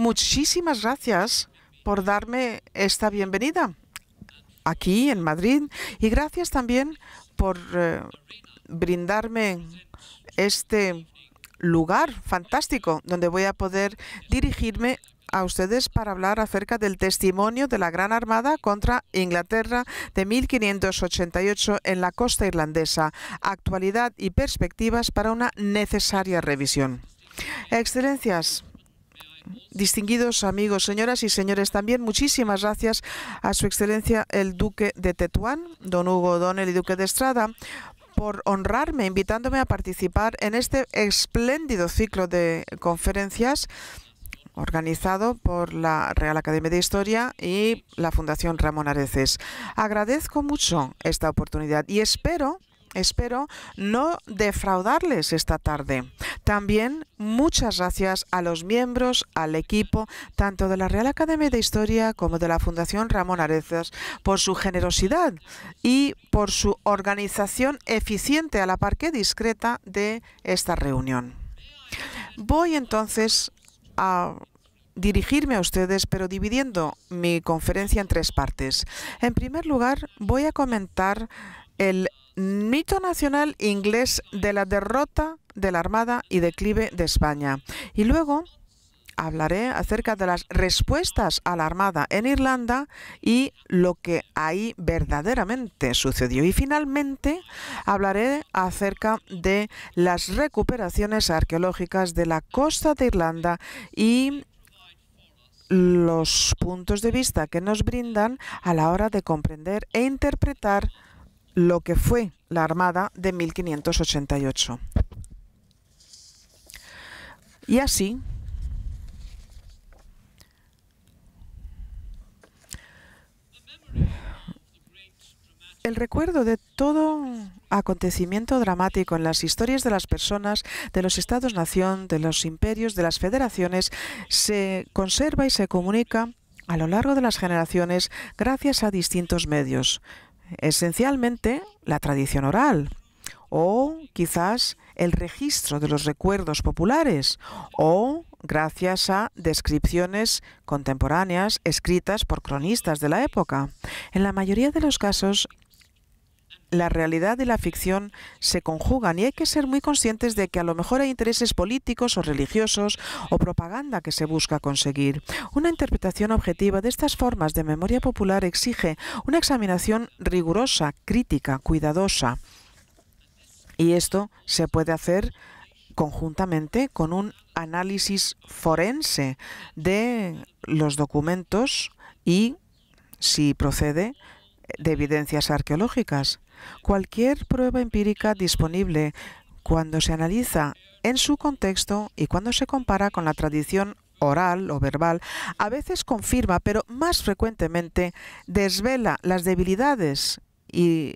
Muchísimas gracias por darme esta bienvenida aquí en Madrid y gracias también por eh, brindarme este lugar fantástico donde voy a poder dirigirme a ustedes para hablar acerca del testimonio de la Gran Armada contra Inglaterra de 1588 en la costa irlandesa, actualidad y perspectivas para una necesaria revisión. Excelencias, distinguidos amigos, señoras y señores, también muchísimas gracias a su excelencia el duque de Tetuán, don Hugo Donel y duque de Estrada, por honrarme invitándome a participar en este espléndido ciclo de conferencias organizado por la Real Academia de Historia y la Fundación Ramón Areces. Agradezco mucho esta oportunidad y espero Espero no defraudarles esta tarde. También muchas gracias a los miembros, al equipo, tanto de la Real Academia de Historia como de la Fundación Ramón Arezas, por su generosidad y por su organización eficiente a la par que discreta de esta reunión. Voy entonces a dirigirme a ustedes, pero dividiendo mi conferencia en tres partes. En primer lugar, voy a comentar el mito nacional inglés de la derrota de la Armada y declive de España. Y luego hablaré acerca de las respuestas a la Armada en Irlanda y lo que ahí verdaderamente sucedió. Y finalmente hablaré acerca de las recuperaciones arqueológicas de la costa de Irlanda y los puntos de vista que nos brindan a la hora de comprender e interpretar lo que fue la Armada de 1588. Y así, el recuerdo de todo acontecimiento dramático en las historias de las personas, de los estados-nación, de los imperios, de las federaciones, se conserva y se comunica a lo largo de las generaciones gracias a distintos medios, esencialmente la tradición oral o quizás el registro de los recuerdos populares o gracias a descripciones contemporáneas escritas por cronistas de la época. En la mayoría de los casos la realidad y la ficción se conjugan y hay que ser muy conscientes de que a lo mejor hay intereses políticos o religiosos o propaganda que se busca conseguir. Una interpretación objetiva de estas formas de memoria popular exige una examinación rigurosa, crítica, cuidadosa. Y esto se puede hacer conjuntamente con un análisis forense de los documentos y, si procede, de evidencias arqueológicas. Cualquier prueba empírica disponible, cuando se analiza en su contexto y cuando se compara con la tradición oral o verbal, a veces confirma, pero más frecuentemente desvela las debilidades y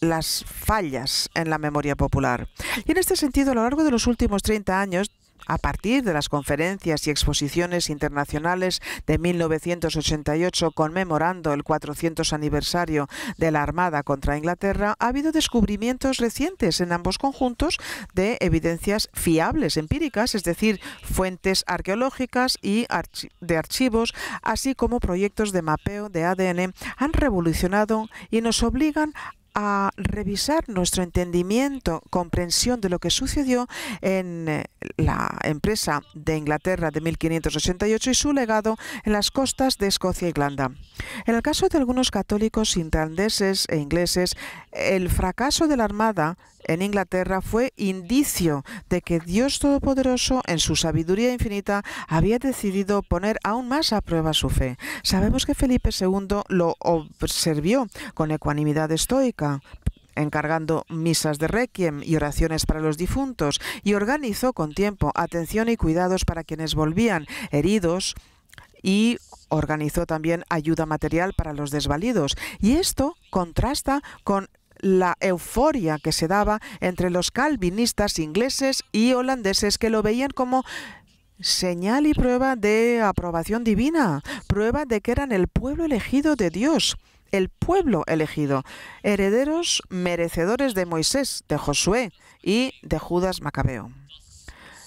las fallas en la memoria popular. Y en este sentido, a lo largo de los últimos 30 años, a partir de las conferencias y exposiciones internacionales de 1988 conmemorando el 400 aniversario de la Armada contra Inglaterra, ha habido descubrimientos recientes en ambos conjuntos de evidencias fiables, empíricas, es decir, fuentes arqueológicas y de archivos, así como proyectos de mapeo de ADN han revolucionado y nos obligan a revisar nuestro entendimiento, comprensión de lo que sucedió en eh, la empresa de Inglaterra de 1588 y su legado en las costas de Escocia e Irlanda. En el caso de algunos católicos irlandeses e ingleses, el fracaso de la Armada en Inglaterra fue indicio de que Dios Todopoderoso, en su sabiduría infinita, había decidido poner aún más a prueba su fe. Sabemos que Felipe II lo observió con ecuanimidad estoica, encargando misas de requiem y oraciones para los difuntos, y organizó con tiempo atención y cuidados para quienes volvían heridos y organizó también ayuda material para los desvalidos. Y esto contrasta con la euforia que se daba entre los calvinistas ingleses y holandeses que lo veían como señal y prueba de aprobación divina, prueba de que eran el pueblo elegido de Dios, el pueblo elegido, herederos merecedores de Moisés, de Josué y de Judas Macabeo.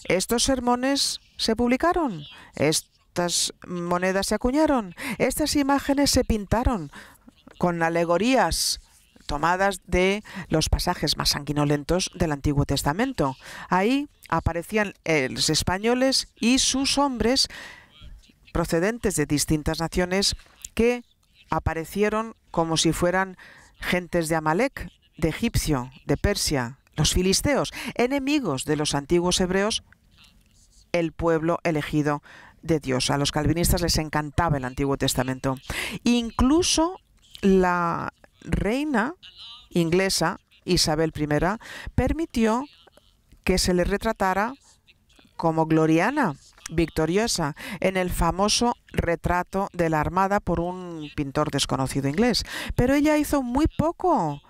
Estos sermones se publicaron, estas monedas se acuñaron, estas imágenes se pintaron con alegorías tomadas de los pasajes más sanguinolentos del Antiguo Testamento. Ahí aparecían eh, los españoles y sus hombres procedentes de distintas naciones que aparecieron como si fueran gentes de Amalek, de Egipcio, de Persia, los filisteos, enemigos de los antiguos hebreos, el pueblo elegido de Dios. A los calvinistas les encantaba el Antiguo Testamento. Incluso la reina inglesa Isabel I permitió que se le retratara como Gloriana, victoriosa, en el famoso retrato de la Armada por un pintor desconocido inglés. Pero ella hizo muy poco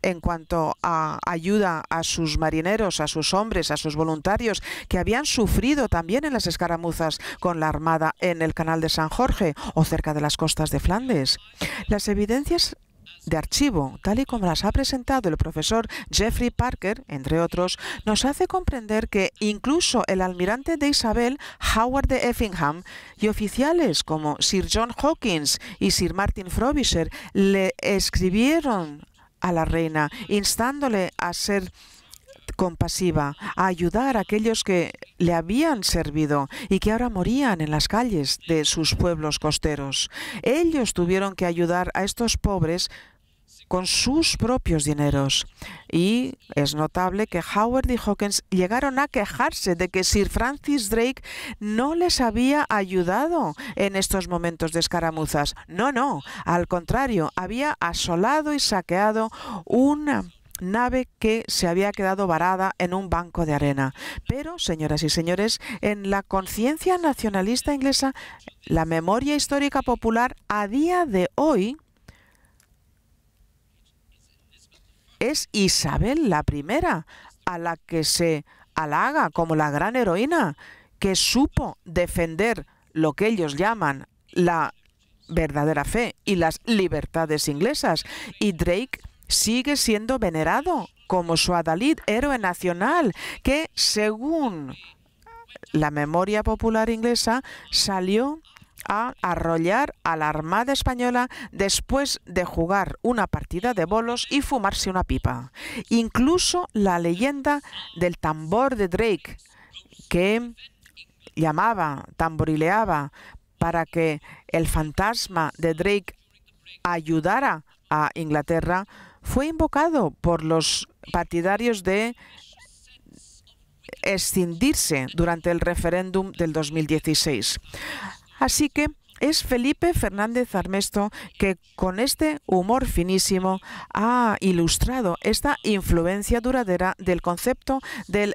en cuanto a ayuda a sus marineros, a sus hombres, a sus voluntarios, que habían sufrido también en las escaramuzas con la Armada en el Canal de San Jorge o cerca de las costas de Flandes. Las evidencias de archivo, tal y como las ha presentado el profesor Jeffrey Parker, entre otros, nos hace comprender que incluso el almirante de Isabel, Howard de Effingham, y oficiales como Sir John Hawkins y Sir Martin Frobisher le escribieron a la reina, instándole a ser compasiva, a ayudar a aquellos que le habían servido y que ahora morían en las calles de sus pueblos costeros. Ellos tuvieron que ayudar a estos pobres con sus propios dineros. Y es notable que Howard y Hawkins llegaron a quejarse de que Sir Francis Drake no les había ayudado en estos momentos de escaramuzas. No, no, al contrario, había asolado y saqueado una nave que se había quedado varada en un banco de arena. Pero, señoras y señores, en la conciencia nacionalista inglesa, la memoria histórica popular a día de hoy es Isabel la primera a la que se halaga como la gran heroína que supo defender lo que ellos llaman la verdadera fe y las libertades inglesas. Y Drake sigue siendo venerado como su Adalid, héroe nacional, que según la memoria popular inglesa salió a arrollar a la Armada Española después de jugar una partida de bolos y fumarse una pipa. Incluso la leyenda del tambor de Drake, que llamaba, tamborileaba, para que el fantasma de Drake ayudara a Inglaterra, fue invocado por los partidarios de escindirse durante el referéndum del 2016. Así que es Felipe Fernández Armesto que con este humor finísimo ha ilustrado esta influencia duradera del concepto de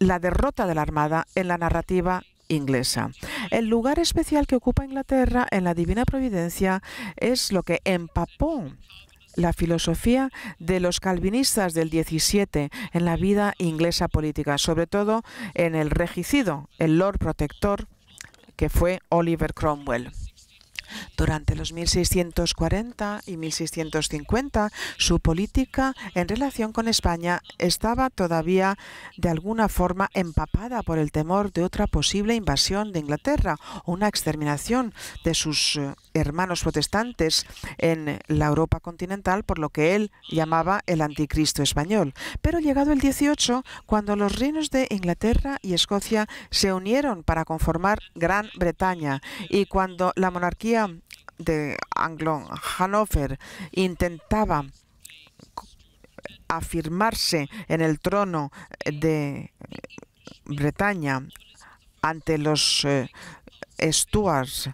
la derrota de la Armada en la narrativa inglesa. El lugar especial que ocupa Inglaterra en la Divina Providencia es lo que empapó la filosofía de los calvinistas del 17 en la vida inglesa política, sobre todo en el regicido, el Lord Protector, que fue Oliver Cromwell. Durante los 1640 y 1650, su política en relación con España estaba todavía de alguna forma empapada por el temor de otra posible invasión de Inglaterra o una exterminación de sus eh, hermanos protestantes en la Europa continental por lo que él llamaba el anticristo español. Pero llegado el 18, cuando los reinos de Inglaterra y Escocia se unieron para conformar Gran Bretaña y cuando la monarquía de Anglo-Hannover intentaba afirmarse en el trono de Bretaña ante los eh, Stuarts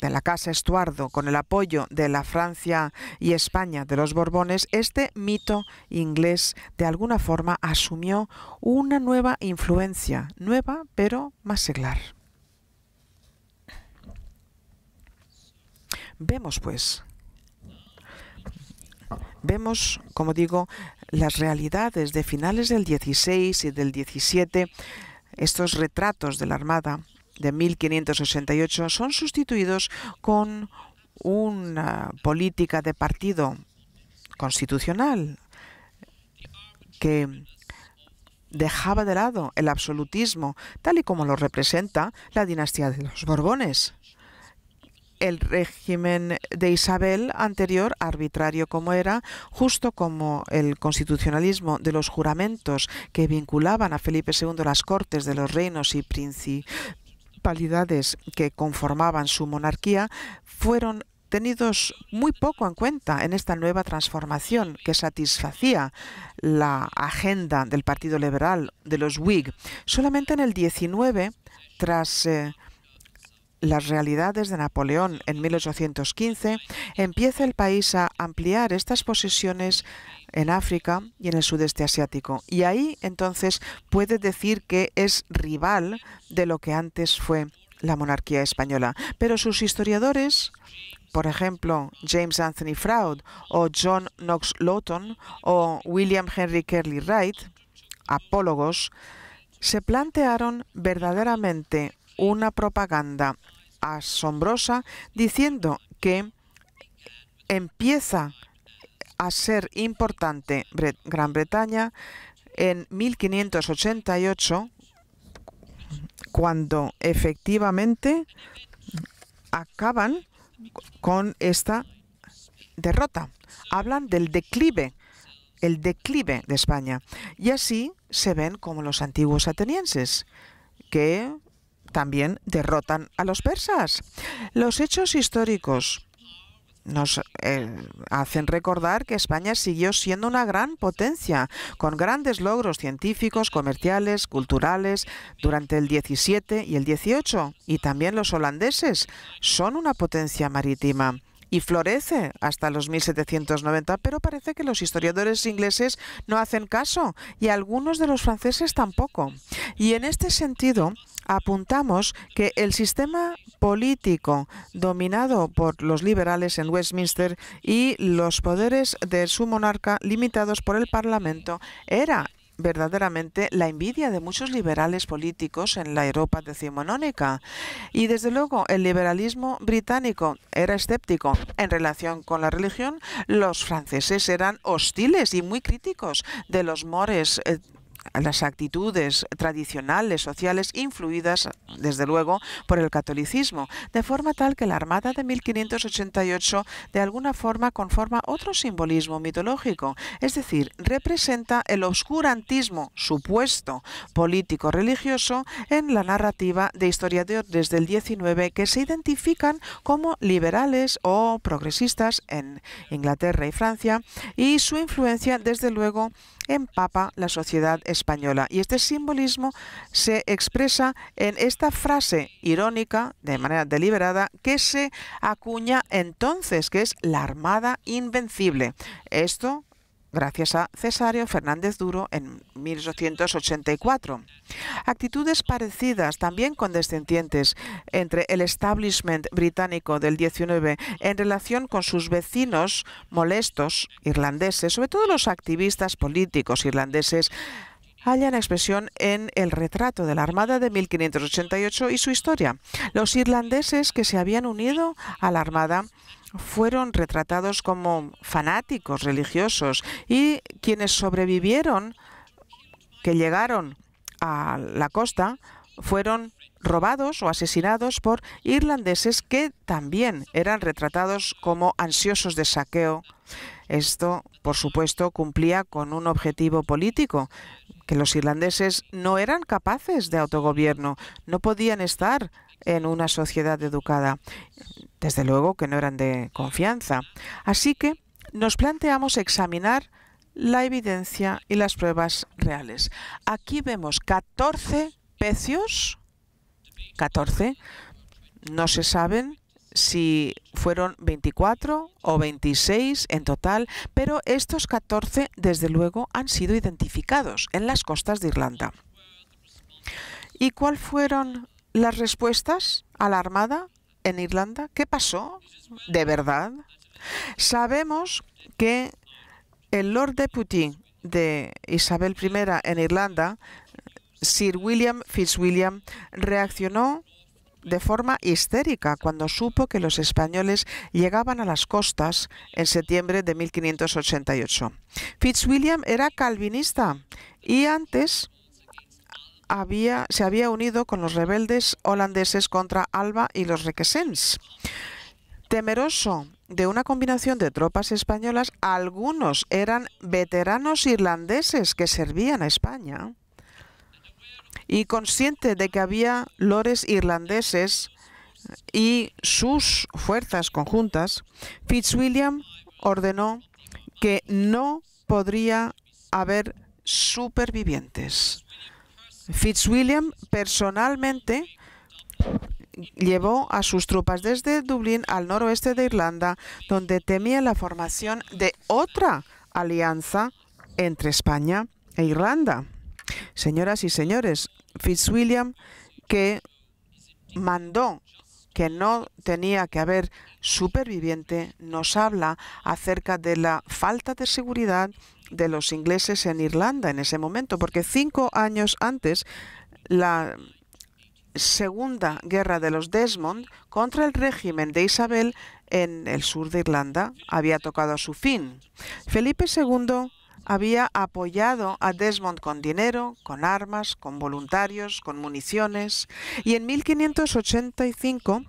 de la Casa Estuardo, con el apoyo de la Francia y España de los Borbones, este mito inglés de alguna forma asumió una nueva influencia, nueva pero más seglar. Vemos pues, vemos, como digo, las realidades de finales del 16 y del 17, estos retratos de la Armada de 1568 son sustituidos con una política de partido constitucional que dejaba de lado el absolutismo tal y como lo representa la dinastía de los Borbones. El régimen de Isabel anterior, arbitrario como era, justo como el constitucionalismo de los juramentos que vinculaban a Felipe II las cortes de los reinos y principados, principalidades que conformaban su monarquía fueron tenidos muy poco en cuenta en esta nueva transformación que satisfacía la agenda del Partido Liberal, de los Whig. Solamente en el 19, tras eh, las realidades de Napoleón en 1815, empieza el país a ampliar estas posesiones en África y en el sudeste asiático. Y ahí entonces puede decir que es rival de lo que antes fue la monarquía española. Pero sus historiadores, por ejemplo, James Anthony Fraud o John Knox Lawton o William Henry Kerley Wright, apólogos, se plantearon verdaderamente una propaganda asombrosa diciendo que empieza a ser importante Gran Bretaña en 1588 cuando efectivamente acaban con esta derrota. Hablan del declive, el declive de España. Y así se ven como los antiguos atenienses, que también derrotan a los persas. Los hechos históricos nos eh, hacen recordar que España siguió siendo una gran potencia, con grandes logros científicos, comerciales, culturales, durante el 17 y el 18. Y también los holandeses son una potencia marítima y florece hasta los 1790, pero parece que los historiadores ingleses no hacen caso y algunos de los franceses tampoco. Y en este sentido, apuntamos que el sistema político dominado por los liberales en Westminster y los poderes de su monarca limitados por el Parlamento era verdaderamente la envidia de muchos liberales políticos en la Europa decimonónica. Y desde luego el liberalismo británico era escéptico en relación con la religión. Los franceses eran hostiles y muy críticos de los mores eh, las actitudes tradicionales, sociales, influidas, desde luego, por el catolicismo, de forma tal que la Armada de 1588 de alguna forma conforma otro simbolismo mitológico, es decir, representa el oscurantismo supuesto político-religioso en la narrativa de historiadores del 19 que se identifican como liberales o progresistas en Inglaterra y Francia y su influencia, desde luego, empapa la sociedad española. Y este simbolismo se expresa en esta frase irónica, de manera deliberada, que se acuña entonces, que es la Armada Invencible. Esto gracias a Cesario Fernández Duro en 1884. Actitudes parecidas, también condescendientes, entre el establishment británico del 19 en relación con sus vecinos molestos irlandeses, sobre todo los activistas políticos irlandeses, hallan expresión en el retrato de la Armada de 1588 y su historia. Los irlandeses que se habían unido a la Armada fueron retratados como fanáticos religiosos y quienes sobrevivieron, que llegaron a la costa, fueron robados o asesinados por irlandeses que también eran retratados como ansiosos de saqueo. Esto, por supuesto, cumplía con un objetivo político, que los irlandeses no eran capaces de autogobierno, no podían estar en una sociedad educada desde luego que no eran de confianza. Así que nos planteamos examinar la evidencia y las pruebas reales. Aquí vemos 14 pecios, 14, no se saben si fueron 24 o 26 en total, pero estos 14 desde luego han sido identificados en las costas de Irlanda. ¿Y cuáles fueron las respuestas a la Armada? en Irlanda? ¿Qué pasó? ¿De verdad? Sabemos que el Lord Deputy de Isabel I en Irlanda, Sir William Fitzwilliam, reaccionó de forma histérica cuando supo que los españoles llegaban a las costas en septiembre de 1588. Fitzwilliam era calvinista y antes se había unido con los rebeldes holandeses contra Alba y los requesens. Temeroso de una combinación de tropas españolas, algunos eran veteranos irlandeses que servían a España y consciente de que había lores irlandeses y sus fuerzas conjuntas, Fitzwilliam ordenó que no podría haber supervivientes. Fitzwilliam personalmente llevó a sus tropas desde Dublín al noroeste de Irlanda, donde temía la formación de otra alianza entre España e Irlanda. Señoras y señores, Fitzwilliam que mandó que no tenía que haber superviviente, nos habla acerca de la falta de seguridad de los ingleses en Irlanda en ese momento, porque cinco años antes la segunda guerra de los Desmond contra el régimen de Isabel en el sur de Irlanda había tocado a su fin. Felipe II había apoyado a Desmond con dinero, con armas, con voluntarios, con municiones, y en 1585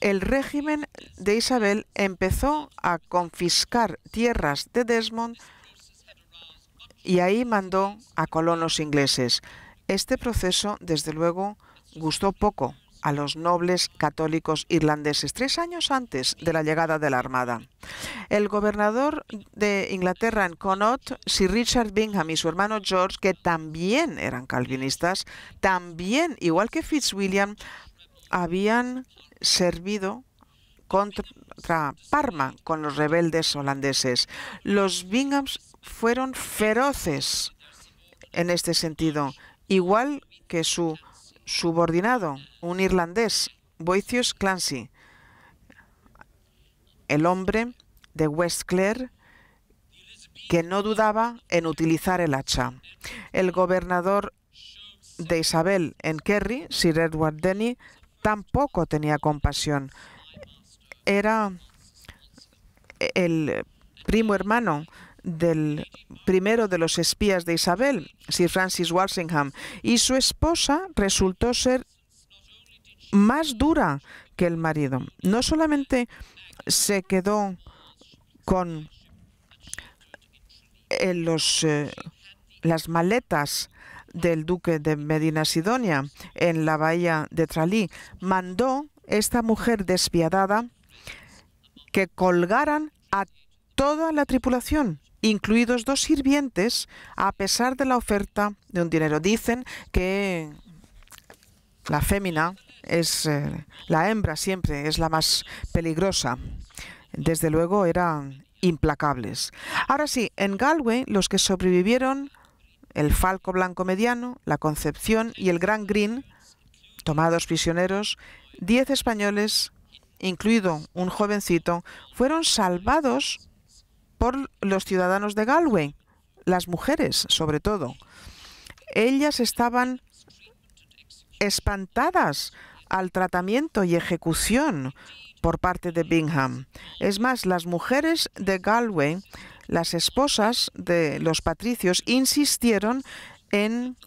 el régimen de Isabel empezó a confiscar tierras de Desmond y ahí mandó a colonos ingleses. Este proceso, desde luego, gustó poco a los nobles católicos irlandeses tres años antes de la llegada de la Armada. El gobernador de Inglaterra en Connaught, Sir Richard Bingham y su hermano George, que también eran calvinistas, también, igual que Fitzwilliam, habían servido contra Parma con los rebeldes holandeses. Los Binghams fueron feroces en este sentido, igual que su subordinado, un irlandés, Boitius Clancy, el hombre de West que no dudaba en utilizar el hacha. El gobernador de Isabel en Kerry, Sir Edward Denny, tampoco tenía compasión. Era el primo hermano del primero de los espías de Isabel, Sir Francis Walsingham, y su esposa resultó ser más dura que el marido. No solamente se quedó con eh, los, eh, las maletas del duque de Medina Sidonia en la bahía de Tralí, mandó esta mujer despiadada que colgaran a toda la tripulación, incluidos dos sirvientes, a pesar de la oferta de un dinero. Dicen que la fémina es eh, la hembra siempre es la más peligrosa. Desde luego eran implacables. Ahora sí, en Galway los que sobrevivieron el falco blanco mediano, la Concepción y el Gran Green, tomados prisioneros, 10 españoles, incluido un jovencito, fueron salvados por los ciudadanos de Galway, las mujeres sobre todo. Ellas estaban espantadas al tratamiento y ejecución por parte de Bingham. Es más, las mujeres de Galway las esposas de los patricios insistieron en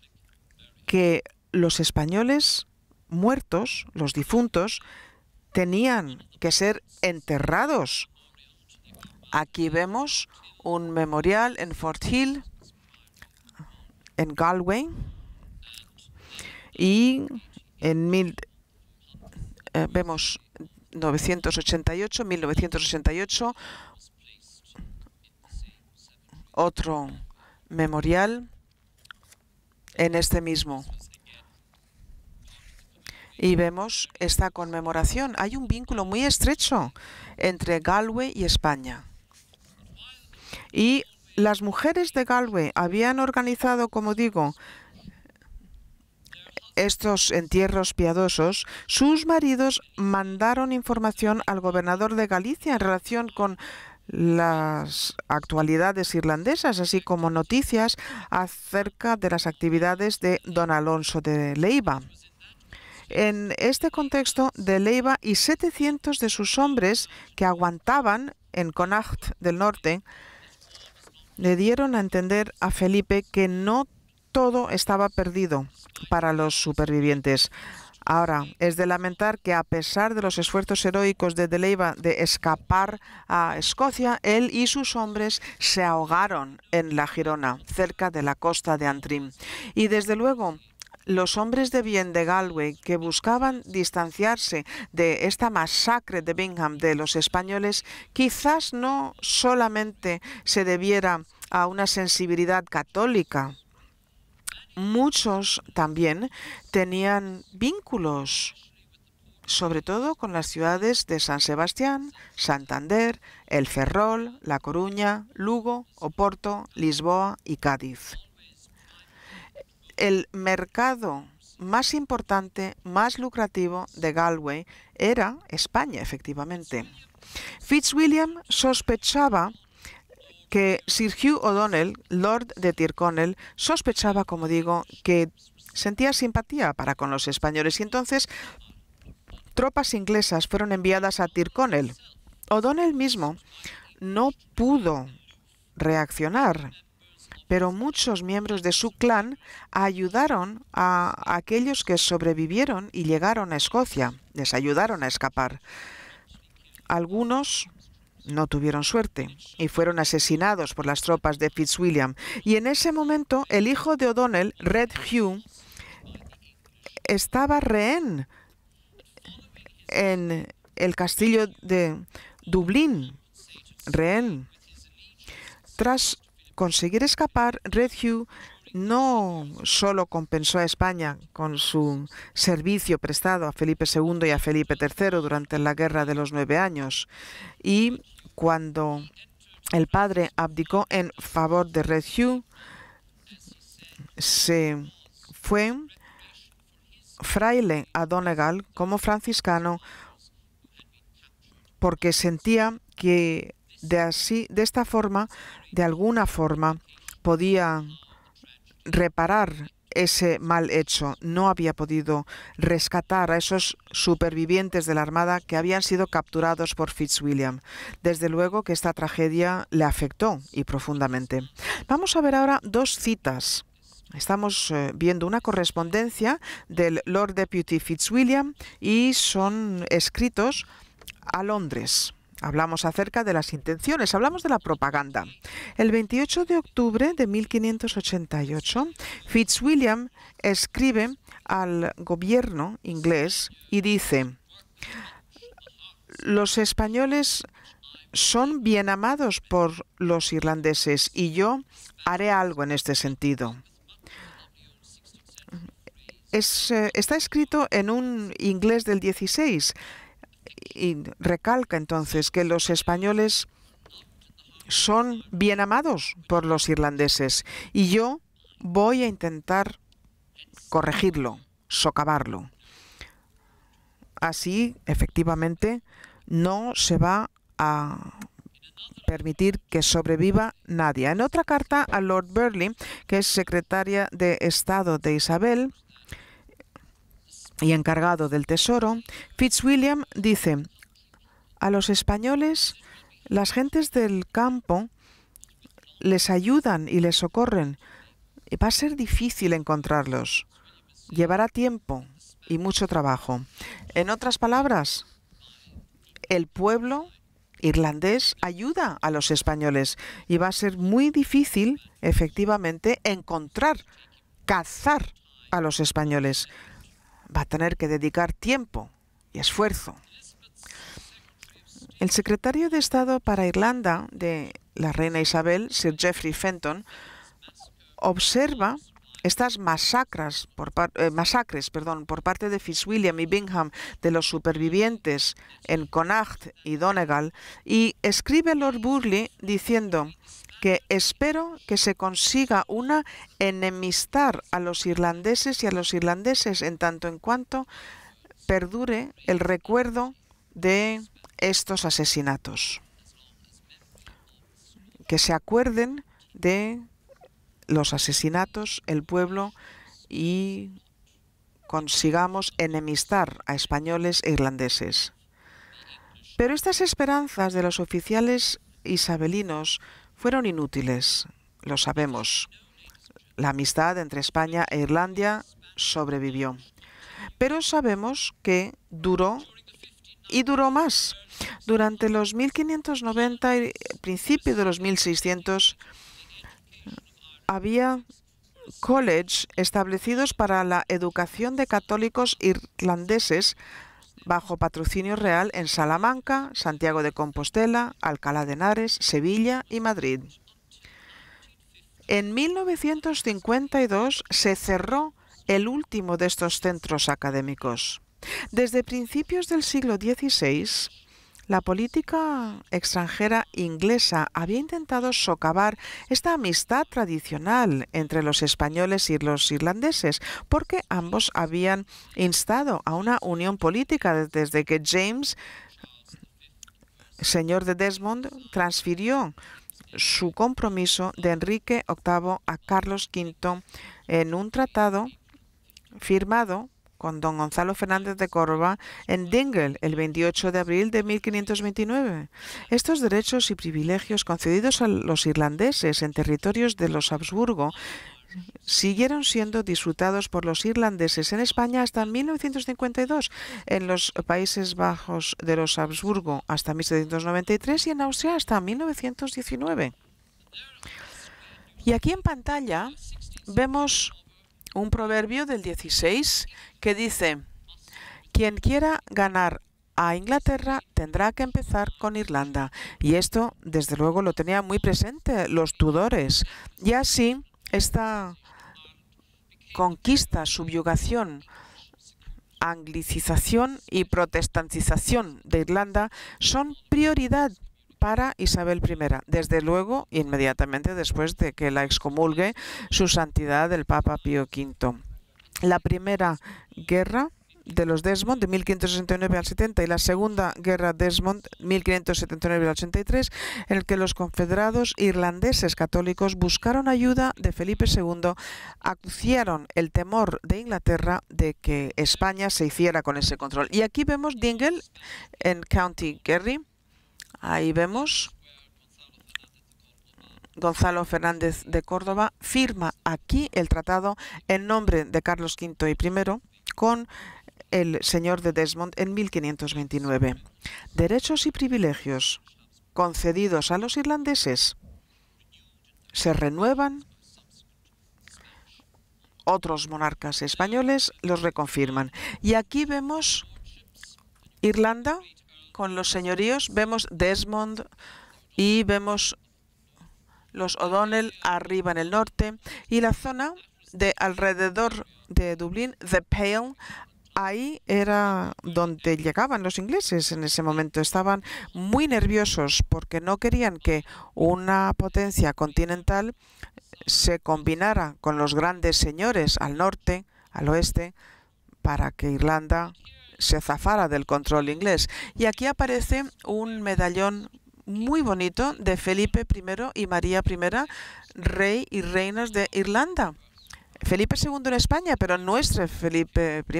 que los españoles muertos, los difuntos, tenían que ser enterrados. Aquí vemos un memorial en Fort Hill, en Galway, y en mil, 1988, eh, 1988, otro memorial en este mismo. Y vemos esta conmemoración. Hay un vínculo muy estrecho entre Galway y España. Y las mujeres de Galway habían organizado, como digo, estos entierros piadosos, sus maridos mandaron información al gobernador de Galicia en relación con las actualidades irlandesas, así como noticias acerca de las actividades de don Alonso de Leiva. En este contexto, de Leiva y 700 de sus hombres que aguantaban en Connacht del Norte le dieron a entender a Felipe que no todo estaba perdido para los supervivientes. Ahora, es de lamentar que a pesar de los esfuerzos heroicos de Deleiva de escapar a Escocia, él y sus hombres se ahogaron en la Girona, cerca de la costa de Antrim. Y desde luego, los hombres de bien de Galway que buscaban distanciarse de esta masacre de Bingham de los españoles, quizás no solamente se debiera a una sensibilidad católica, muchos también tenían vínculos, sobre todo con las ciudades de San Sebastián, Santander, El Ferrol, La Coruña, Lugo, Oporto, Lisboa y Cádiz. El mercado más importante, más lucrativo de Galway era España, efectivamente. Fitzwilliam sospechaba que Sir Hugh O'Donnell, Lord de Tyrconnell, sospechaba, como digo, que sentía simpatía para con los españoles y entonces tropas inglesas fueron enviadas a Tyrconnell. O'Donnell mismo no pudo reaccionar, pero muchos miembros de su clan ayudaron a aquellos que sobrevivieron y llegaron a Escocia, les ayudaron a escapar. Algunos no tuvieron suerte y fueron asesinados por las tropas de Fitzwilliam. Y en ese momento el hijo de O'Donnell, Red Hugh, estaba rehén en el castillo de Dublín, rehén. Tras conseguir escapar, Red Hugh no solo compensó a España con su servicio prestado a Felipe II y a Felipe III durante la Guerra de los Nueve Años y cuando el padre abdicó en favor de Red Hugh, se fue fraile a Donegal como franciscano porque sentía que de así de esta forma de alguna forma podía reparar ese mal hecho. No había podido rescatar a esos supervivientes de la Armada que habían sido capturados por Fitzwilliam. Desde luego que esta tragedia le afectó y profundamente. Vamos a ver ahora dos citas. Estamos eh, viendo una correspondencia del Lord Deputy Fitzwilliam y son escritos a Londres. Hablamos acerca de las intenciones, hablamos de la propaganda. El 28 de octubre de 1588, Fitzwilliam escribe al gobierno inglés y dice, los españoles son bien amados por los irlandeses y yo haré algo en este sentido. Eh, está escrito en un inglés del 16, y recalca entonces que los españoles son bien amados por los irlandeses y yo voy a intentar corregirlo, socavarlo. Así, efectivamente, no se va a permitir que sobreviva nadie. En otra carta a Lord Burley, que es secretaria de Estado de Isabel, y encargado del Tesoro, Fitzwilliam dice, a los españoles, las gentes del campo les ayudan y les socorren. Va a ser difícil encontrarlos. Llevará tiempo y mucho trabajo. En otras palabras, el pueblo irlandés ayuda a los españoles y va a ser muy difícil, efectivamente, encontrar, cazar a los españoles va a tener que dedicar tiempo y esfuerzo. El secretario de Estado para Irlanda de la reina Isabel, Sir Geoffrey Fenton, observa estas masacres por, eh, masacres, perdón, por parte de Fitzwilliam y Bingham de los supervivientes en Connacht y Donegal y escribe a Lord Burley diciendo que espero que se consiga una enemistad a los irlandeses y a los irlandeses en tanto en cuanto perdure el recuerdo de estos asesinatos. Que se acuerden de los asesinatos, el pueblo y consigamos enemistar a españoles e irlandeses. Pero estas esperanzas de los oficiales isabelinos fueron inútiles, lo sabemos. La amistad entre España e Irlanda sobrevivió. Pero sabemos que duró y duró más. Durante los 1590 y principios de los 1600 había college establecidos para la educación de católicos irlandeses bajo patrocinio real en Salamanca, Santiago de Compostela, Alcalá de Henares, Sevilla y Madrid. En 1952 se cerró el último de estos centros académicos. Desde principios del siglo XVI, la política extranjera inglesa había intentado socavar esta amistad tradicional entre los españoles y los irlandeses, porque ambos habían instado a una unión política desde que James, señor de Desmond, transfirió su compromiso de Enrique VIII a Carlos V en un tratado firmado con don Gonzalo Fernández de Córdoba en Dingle el 28 de abril de 1529. Estos derechos y privilegios concedidos a los irlandeses en territorios de los Habsburgo siguieron siendo disfrutados por los irlandeses en España hasta 1952, en los Países Bajos de los Habsburgo hasta 1793 y en Austria hasta 1919. Y aquí en pantalla vemos un proverbio del 16 que dice, quien quiera ganar a Inglaterra tendrá que empezar con Irlanda. Y esto, desde luego, lo tenía muy presente los Tudores. Y así, esta conquista, subyugación, anglicización y protestantización de Irlanda son prioridad para Isabel I, desde luego inmediatamente después de que la excomulgue su santidad el Papa Pío V. La primera guerra de los Desmond de 1569 al 70 y la Segunda Guerra Desmond 1579 al 83, en el que los confederados irlandeses católicos buscaron ayuda de Felipe II, acuciaron el temor de Inglaterra de que España se hiciera con ese control. Y aquí vemos Dingle en County Kerry, Ahí vemos. Gonzalo Fernández de Córdoba firma aquí el tratado en nombre de Carlos V y I con el señor de Desmond en 1529. Derechos y privilegios concedidos a los irlandeses se renuevan, otros monarcas españoles los reconfirman. Y aquí vemos Irlanda con los señoríos, vemos Desmond y vemos los O'Donnell arriba en el norte y la zona de alrededor de Dublín, The Pale, ahí era donde llegaban los ingleses en ese momento. Estaban muy nerviosos porque no querían que una potencia continental se combinara con los grandes señores al norte, al oeste, para que Irlanda se zafara del control inglés. Y aquí aparece un medallón muy bonito de Felipe I y María I, rey y reinas de Irlanda. Felipe II en España, pero nuestro Felipe I,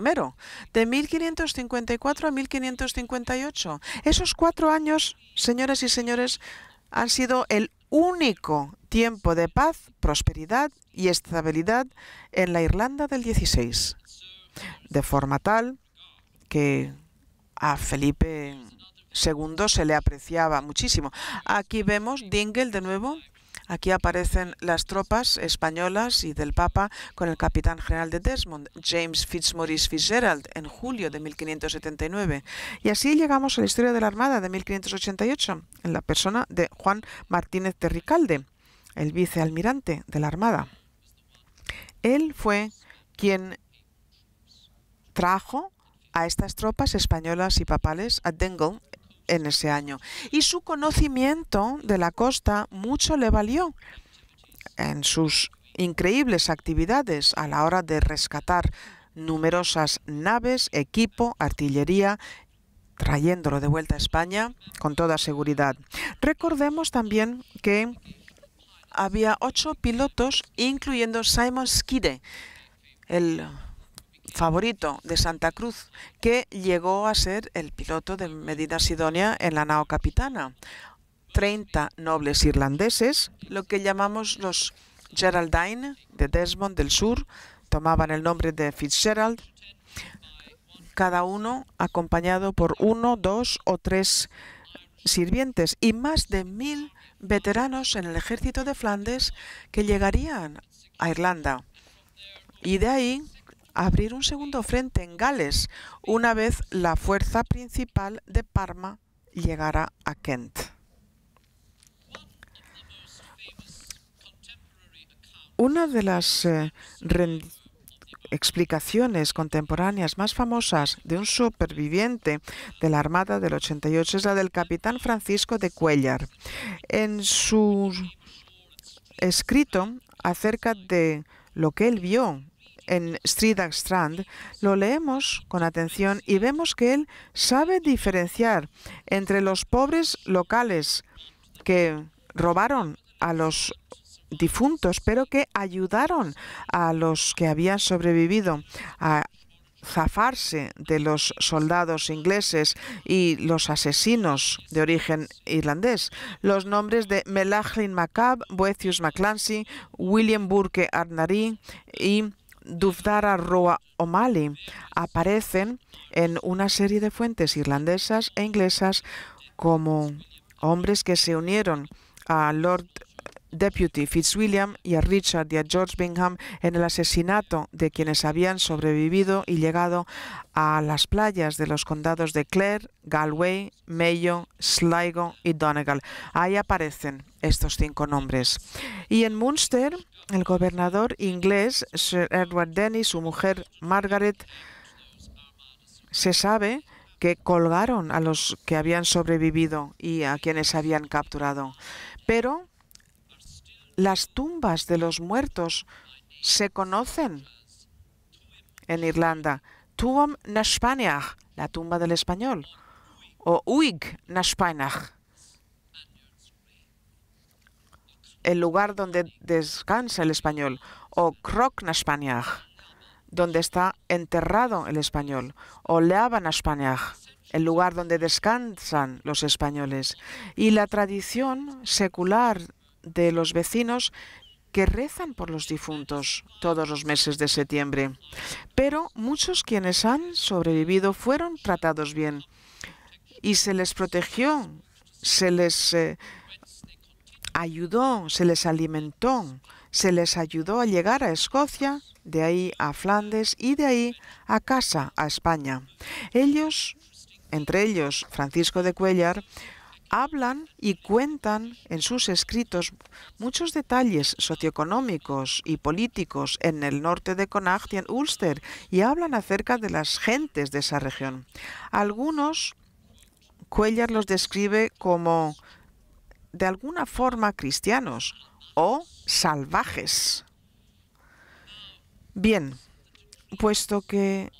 de 1554 a 1558. Esos cuatro años, señoras y señores, han sido el único tiempo de paz, prosperidad y estabilidad en la Irlanda del 16. De forma tal que a Felipe II se le apreciaba muchísimo. Aquí vemos Dingel de nuevo. Aquí aparecen las tropas españolas y del Papa con el capitán general de Desmond, James Fitzmaurice Fitzgerald, en julio de 1579. Y así llegamos a la historia de la Armada de 1588, en la persona de Juan Martínez de Ricalde, el vicealmirante de la Armada. Él fue quien trajo a estas tropas españolas y papales a en ese año. Y su conocimiento de la costa mucho le valió en sus increíbles actividades a la hora de rescatar numerosas naves, equipo, artillería, trayéndolo de vuelta a España con toda seguridad. Recordemos también que había ocho pilotos, incluyendo Simon Skide, el favorito de Santa Cruz, que llegó a ser el piloto de Medina Sidonia en la nao capitana. 30 nobles irlandeses, lo que llamamos los Geraldine de Desmond del Sur, tomaban el nombre de Fitzgerald, cada uno acompañado por uno, dos o tres sirvientes y más de mil veteranos en el ejército de Flandes que llegarían a Irlanda. Y de ahí abrir un segundo frente en Gales una vez la fuerza principal de Parma llegara a Kent. Una de las eh, explicaciones contemporáneas más famosas de un superviviente de la Armada del 88 es la del capitán Francisco de Cuellar. En su escrito acerca de lo que él vio en Street Strand, lo leemos con atención y vemos que él sabe diferenciar entre los pobres locales que robaron a los difuntos, pero que ayudaron a los que habían sobrevivido a zafarse de los soldados ingleses y los asesinos de origen irlandés. Los nombres de Melachlin Macab, Boethius mcclancy William Burke Arnari y Dufdara Roa O'Malley aparecen en una serie de fuentes irlandesas e inglesas como hombres que se unieron a Lord Deputy Fitzwilliam y a Richard y a George Bingham en el asesinato de quienes habían sobrevivido y llegado a las playas de los condados de Clare, Galway, Mayo, Sligo y Donegal. Ahí aparecen estos cinco nombres. Y en Munster, el gobernador inglés Sir Edward Denny su mujer Margaret se sabe que colgaron a los que habían sobrevivido y a quienes habían capturado. Pero las tumbas de los muertos se conocen en Irlanda. Tuam nashpaniach, la tumba del español, o Uig nashpaniach, el lugar donde descansa el español, o Croc nashpaniach, donde está enterrado el español, o Leaba nashpaniach, el lugar donde descansan los españoles. Y la tradición secular de los vecinos que rezan por los difuntos todos los meses de septiembre. Pero muchos quienes han sobrevivido fueron tratados bien y se les protegió, se les eh, ayudó, se les alimentó, se les ayudó a llegar a Escocia, de ahí a Flandes y de ahí a casa, a España. Ellos, entre ellos Francisco de Cuellar, hablan y cuentan en sus escritos muchos detalles socioeconómicos y políticos en el norte de Connacht y en Ulster y hablan acerca de las gentes de esa región. Algunos, Cuellar los describe como de alguna forma cristianos o salvajes. Bien, puesto que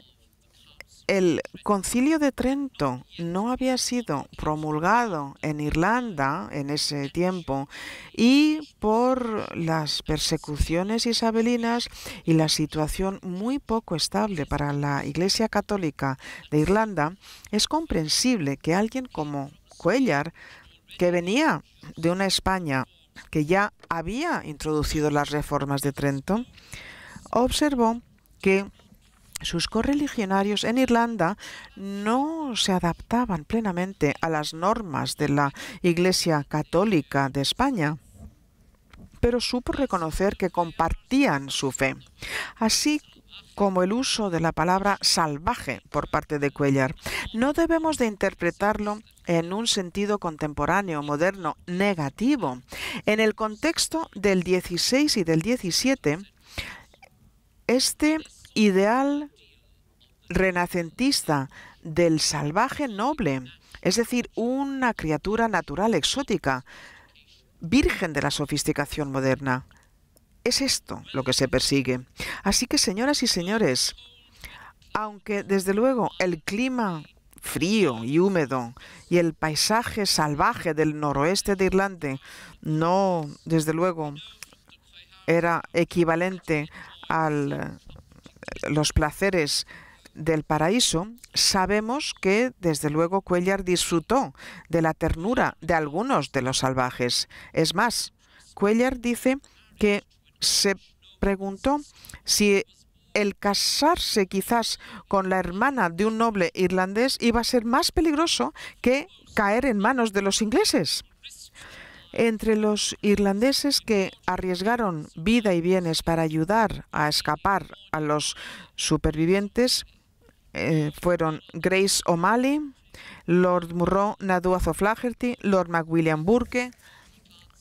el concilio de Trento no había sido promulgado en Irlanda en ese tiempo y por las persecuciones isabelinas y la situación muy poco estable para la Iglesia Católica de Irlanda, es comprensible que alguien como Cuellar, que venía de una España que ya había introducido las reformas de Trento, observó que sus correligionarios en Irlanda no se adaptaban plenamente a las normas de la Iglesia Católica de España pero supo reconocer que compartían su fe, así como el uso de la palabra salvaje por parte de Cuellar. No debemos de interpretarlo en un sentido contemporáneo, moderno, negativo. En el contexto del 16 y del 17, este ideal renacentista del salvaje noble, es decir, una criatura natural exótica, virgen de la sofisticación moderna. Es esto lo que se persigue. Así que, señoras y señores, aunque desde luego el clima frío y húmedo y el paisaje salvaje del noroeste de Irlanda no, desde luego, era equivalente a los placeres del paraíso, sabemos que desde luego Cuellar disfrutó de la ternura de algunos de los salvajes. Es más, Cuellar dice que se preguntó si el casarse quizás con la hermana de un noble irlandés iba a ser más peligroso que caer en manos de los ingleses. Entre los irlandeses que arriesgaron vida y bienes para ayudar a escapar a los supervivientes, eh, fueron Grace O'Malley, Lord Murrow Naduaz O'Flaherty, Lord MacWilliam Burke,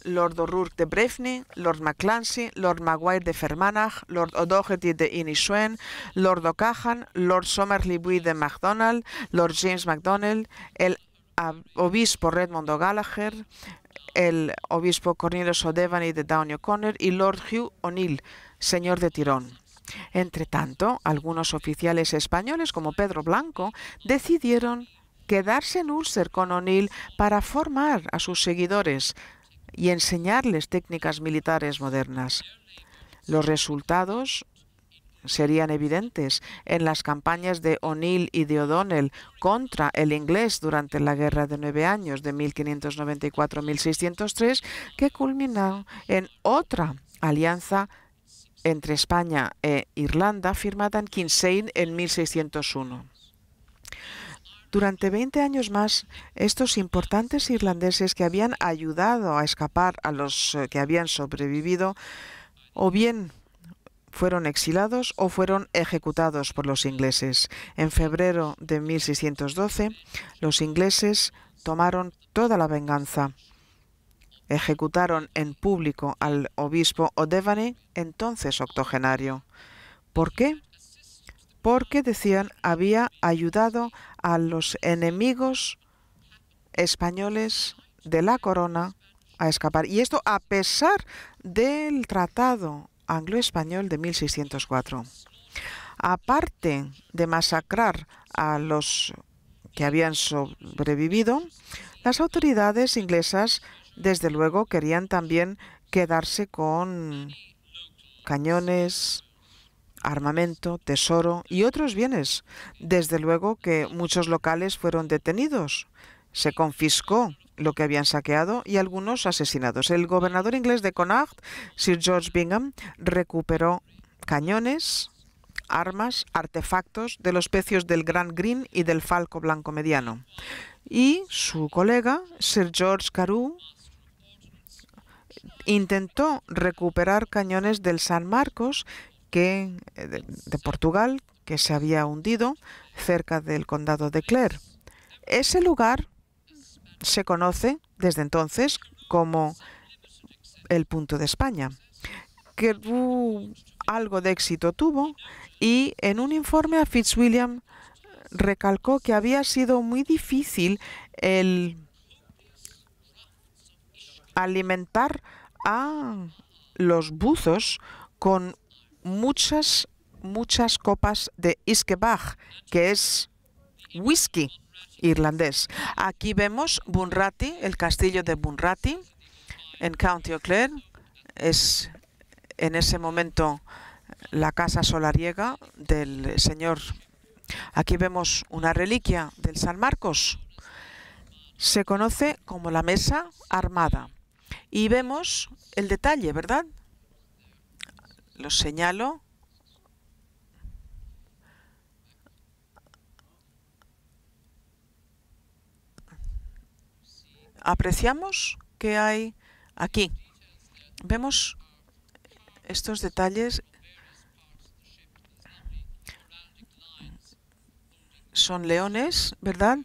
Lord O'Rourke de Brefney, Lord McClancy, Lord Maguire de Fermanagh, Lord O'Doherty de Inishwen, Lord O'Cahan, Lord Somerley Bui de MacDonald, Lord James MacDonald, el obispo Redmond O'Gallagher, el obispo Cornelius O'Devany de Downey O'Connor y Lord Hugh O'Neill, señor de Tirón. Entre tanto, algunos oficiales españoles, como Pedro Blanco, decidieron quedarse en Ulster con O'Neill para formar a sus seguidores y enseñarles técnicas militares modernas. Los resultados serían evidentes en las campañas de O'Neill y de O'Donnell contra el inglés durante la Guerra de Nueve Años de 1594-1603, que culminaron en otra alianza entre España e Irlanda, firmada en Kinsale en 1601. Durante 20 años más, estos importantes irlandeses que habían ayudado a escapar a los eh, que habían sobrevivido, o bien fueron exilados o fueron ejecutados por los ingleses. En febrero de 1612, los ingleses tomaron toda la venganza ejecutaron en público al obispo O'Devany, entonces octogenario. ¿Por qué? Porque decían había ayudado a los enemigos españoles de la corona a escapar. Y esto a pesar del tratado anglo-español de 1604. Aparte de masacrar a los que habían sobrevivido, las autoridades inglesas desde luego querían también quedarse con cañones, armamento, tesoro y otros bienes. Desde luego que muchos locales fueron detenidos. Se confiscó lo que habían saqueado y algunos asesinados. El gobernador inglés de Connacht, Sir George Bingham, recuperó cañones, armas, artefactos de los pecios del Grand Green y del Falco Blanco Mediano. Y su colega, Sir George Carew, intentó recuperar cañones del San Marcos que, eh, de, Portugal que se había hundido cerca del condado de Clare. Ese lugar se conoce desde entonces como el punto de España, que algo de éxito tuvo y en un informe a Fitzwilliam recalcó que había sido muy difícil el alimentar a los buzos con muchas, muchas copas de iskebach, que es whisky irlandés. Aquí vemos Bunrati, el castillo de Bunrati, en County Clare. Es en ese momento la casa solariega del señor. Aquí vemos una reliquia del San Marcos. Se conoce como la mesa armada. Y vemos el detalle, ¿verdad? Los señalo. Apreciamos que hay aquí. Vemos estos detalles son leones, ¿verdad?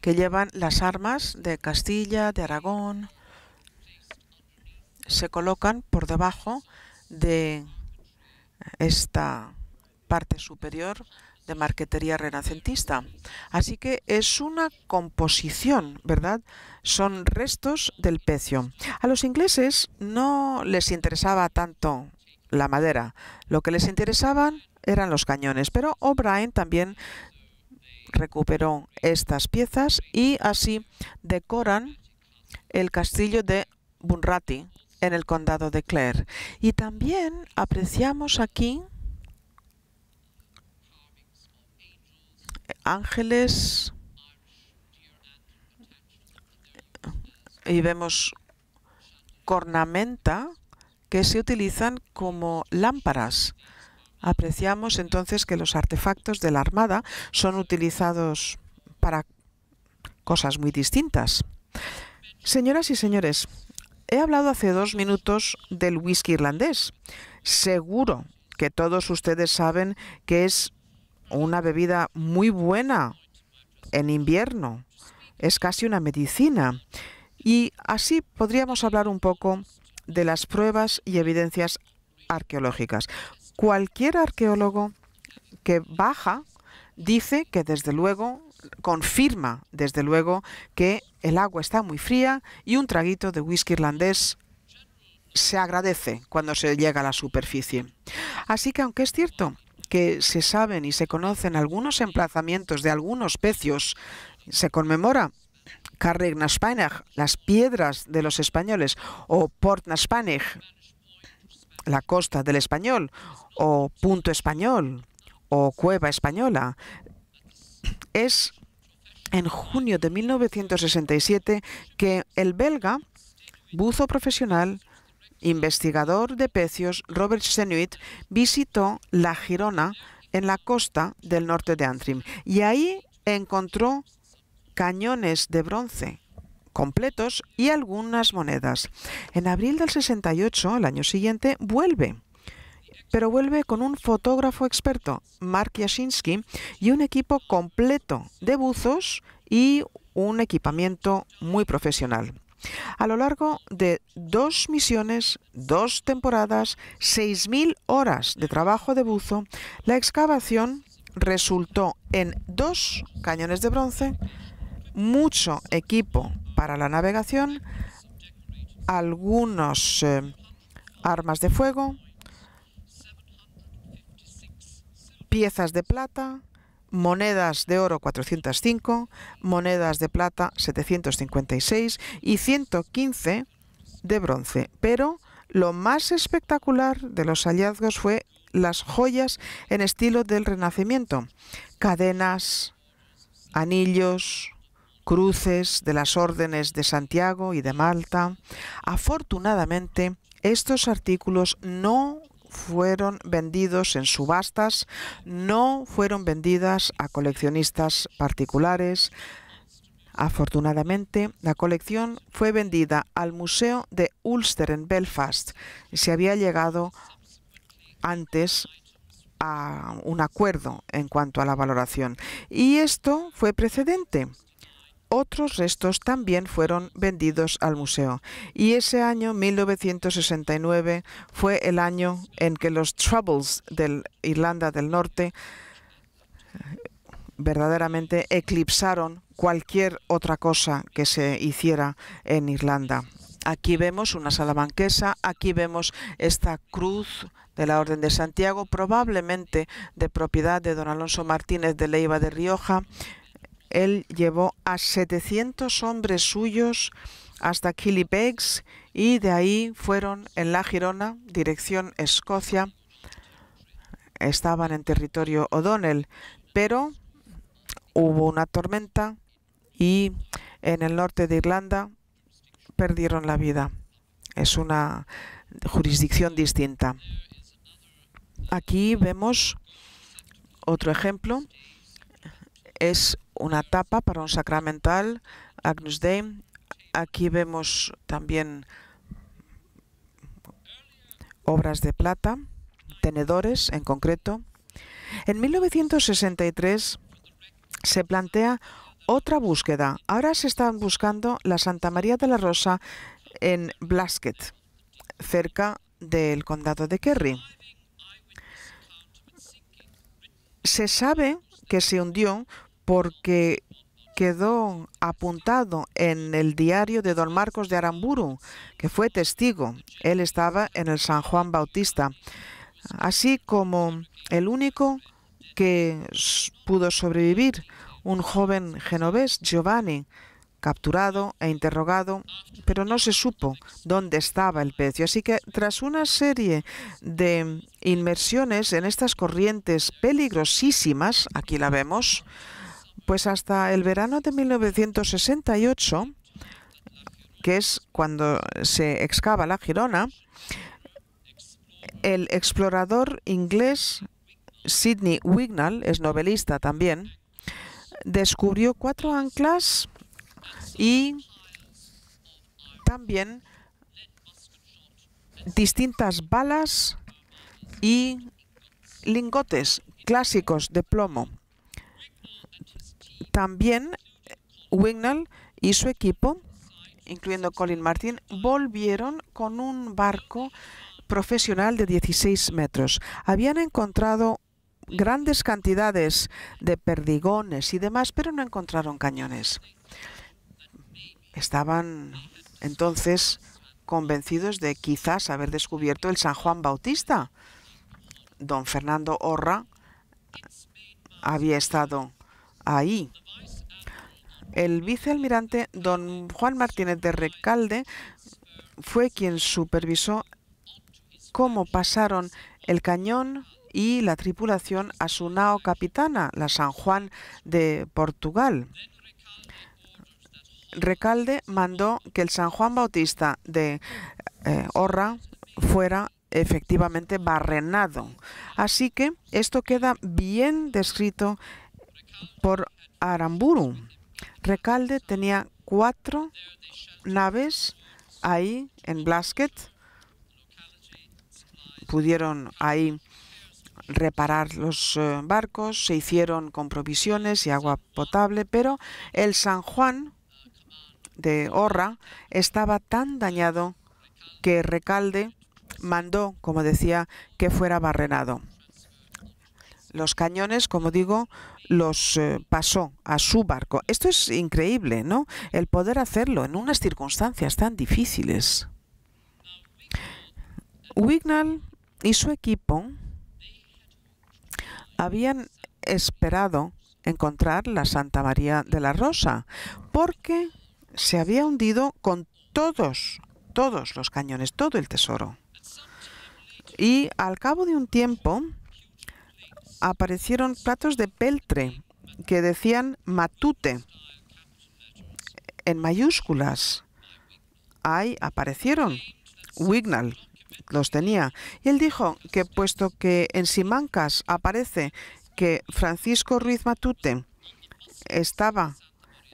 Que llevan las armas de Castilla, de Aragón, se colocan por debajo de esta parte superior de marquetería renacentista. Así que es una composición, ¿verdad? Son restos del pecio. A los ingleses no les interesaba tanto la madera, lo que les interesaban eran los cañones, pero O'Brien también recuperó estas piezas y así decoran el castillo de Bunratty en el condado de Clare. Y también apreciamos aquí ángeles y vemos cornamenta que se utilizan como lámparas. Apreciamos entonces que los artefactos de la Armada son utilizados para cosas muy distintas. Señoras y señores, He hablado hace dos minutos del whisky irlandés. Seguro que todos ustedes saben que es una bebida muy buena en invierno. Es casi una medicina. Y así podríamos hablar un poco de las pruebas y evidencias arqueológicas. Cualquier arqueólogo que baja dice que desde luego confirma desde luego que el agua está muy fría y un traguito de whisky irlandés se agradece cuando se llega a la superficie. Así que aunque es cierto que se saben y se conocen algunos emplazamientos de algunos pecios, se conmemora Carregnaspainig, las piedras de los españoles, o Port Portnaspainig, la costa del español, o Punto Español, o Cueva Española. Es en junio de 1967 que el belga, buzo profesional, investigador de pecios, Robert Senuit, visitó la Girona en la costa del norte de Antrim y ahí encontró cañones de bronce completos y algunas monedas. En abril del 68, al año siguiente, vuelve pero vuelve con un fotógrafo experto, Mark Jasinski, y un equipo completo de buzos y un equipamiento muy profesional. A lo largo de dos misiones, dos temporadas, 6.000 horas de trabajo de buzo, la excavación resultó en dos cañones de bronce, mucho equipo para la navegación, algunos eh, armas de fuego, piezas de plata, monedas de oro 405, monedas de plata 756 y 115 de bronce. Pero lo más espectacular de los hallazgos fue las joyas en estilo del Renacimiento. Cadenas, anillos, cruces de las órdenes de Santiago y de Malta. Afortunadamente, estos artículos no fueron vendidos en subastas, no fueron vendidas a coleccionistas particulares. Afortunadamente, la colección fue vendida al Museo de Ulster en Belfast y se había llegado antes a un acuerdo en cuanto a la valoración. Y esto fue precedente otros restos también fueron vendidos al museo. Y ese año, 1969, fue el año en que los Troubles de Irlanda del Norte eh, verdaderamente eclipsaron cualquier otra cosa que se hiciera en Irlanda. Aquí vemos una sala banquesa, aquí vemos esta cruz de la Orden de Santiago, probablemente de propiedad de don Alonso Martínez de Leiva de Rioja, él llevó a 700 hombres suyos hasta Kilipegs y de ahí fueron en la Girona, dirección Escocia. Estaban en territorio O'Donnell, pero hubo una tormenta y en el norte de Irlanda perdieron la vida. Es una jurisdicción distinta. Aquí vemos otro ejemplo. Es una tapa para un sacramental, Agnus Dei. Aquí vemos también obras de plata, tenedores en concreto. En 1963 se plantea otra búsqueda. Ahora se están buscando la Santa María de la Rosa en Blasket, cerca del condado de Kerry. Se sabe que se hundió porque quedó apuntado en el diario de don Marcos de Aramburu, que fue testigo. Él estaba en el San Juan Bautista, así como el único que pudo sobrevivir, un joven genovés, Giovanni, capturado e interrogado, pero no se supo dónde estaba el pecio. Así que tras una serie de inmersiones en estas corrientes peligrosísimas, aquí la vemos, pues hasta el verano de 1968, que es cuando se excava la Girona, el explorador inglés Sidney Wignall, es novelista también, descubrió cuatro anclas y también distintas balas y lingotes clásicos de plomo. También eh, Wignall y su equipo, incluyendo Colin Martin, volvieron con un barco profesional de 16 metros. Habían encontrado grandes cantidades de perdigones y demás, pero no encontraron cañones. Estaban entonces convencidos de quizás haber descubierto el San Juan Bautista. Don Fernando Orra había estado ahí. El vicealmirante don Juan Martínez de Recalde fue quien supervisó cómo pasaron el cañón y la tripulación a su nao capitana, la San Juan de Portugal. Recalde mandó que el San Juan Bautista de eh, Horra Orra fuera efectivamente barrenado. Así que esto queda bien descrito por Aramburu. Recalde tenía cuatro naves ahí en Blasket. Pudieron ahí reparar los eh, barcos, se hicieron con provisiones y agua potable, pero el San Juan de Horra estaba tan dañado que Recalde mandó, como decía, que fuera barrenado. Los cañones, como digo, los eh, pasó a su barco. Esto es increíble, ¿no? El poder hacerlo en unas circunstancias tan difíciles. Wignall y su equipo habían esperado encontrar la Santa María de la Rosa, porque se había hundido con todos, todos los cañones, todo el tesoro. Y al cabo de un tiempo, aparecieron platos de peltre que decían matute en mayúsculas. Ahí aparecieron. Wignal, los tenía. Y él dijo que puesto que en Simancas aparece que Francisco Ruiz Matute estaba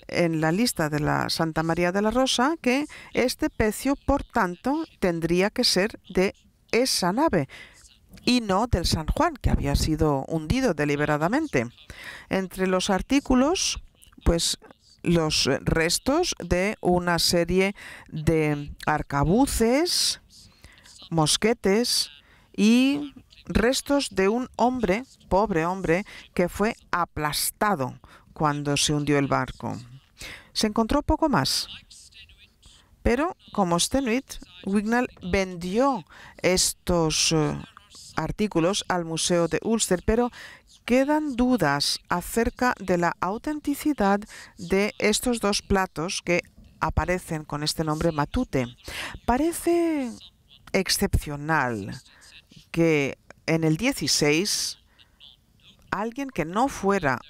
en la lista de la Santa María de la Rosa, que este pecio, por tanto, tendría que ser de esa nave, y no del San Juan, que había sido hundido deliberadamente. Entre los artículos, pues los restos de una serie de arcabuces, mosquetes y restos de un hombre, pobre hombre, que fue aplastado cuando se hundió el barco. Se encontró poco más. Pero como Stenuit, Wignall vendió estos eh, artículos al Museo de Ulster, pero quedan dudas acerca de la autenticidad de estos dos platos que aparecen con este nombre Matute. Parece excepcional que en el 16 alguien que no fuera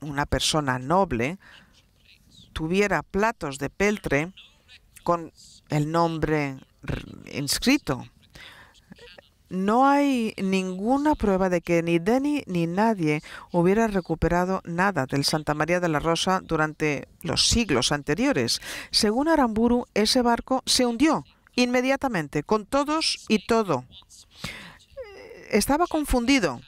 una persona noble tuviera platos de peltre con el nombre inscrito no hay ninguna prueba de que ni Denny ni nadie hubiera recuperado nada del Santa María de la Rosa durante los siglos anteriores. Según Aramburu, ese barco se hundió inmediatamente, con todos y todo. Eh, estaba confundido.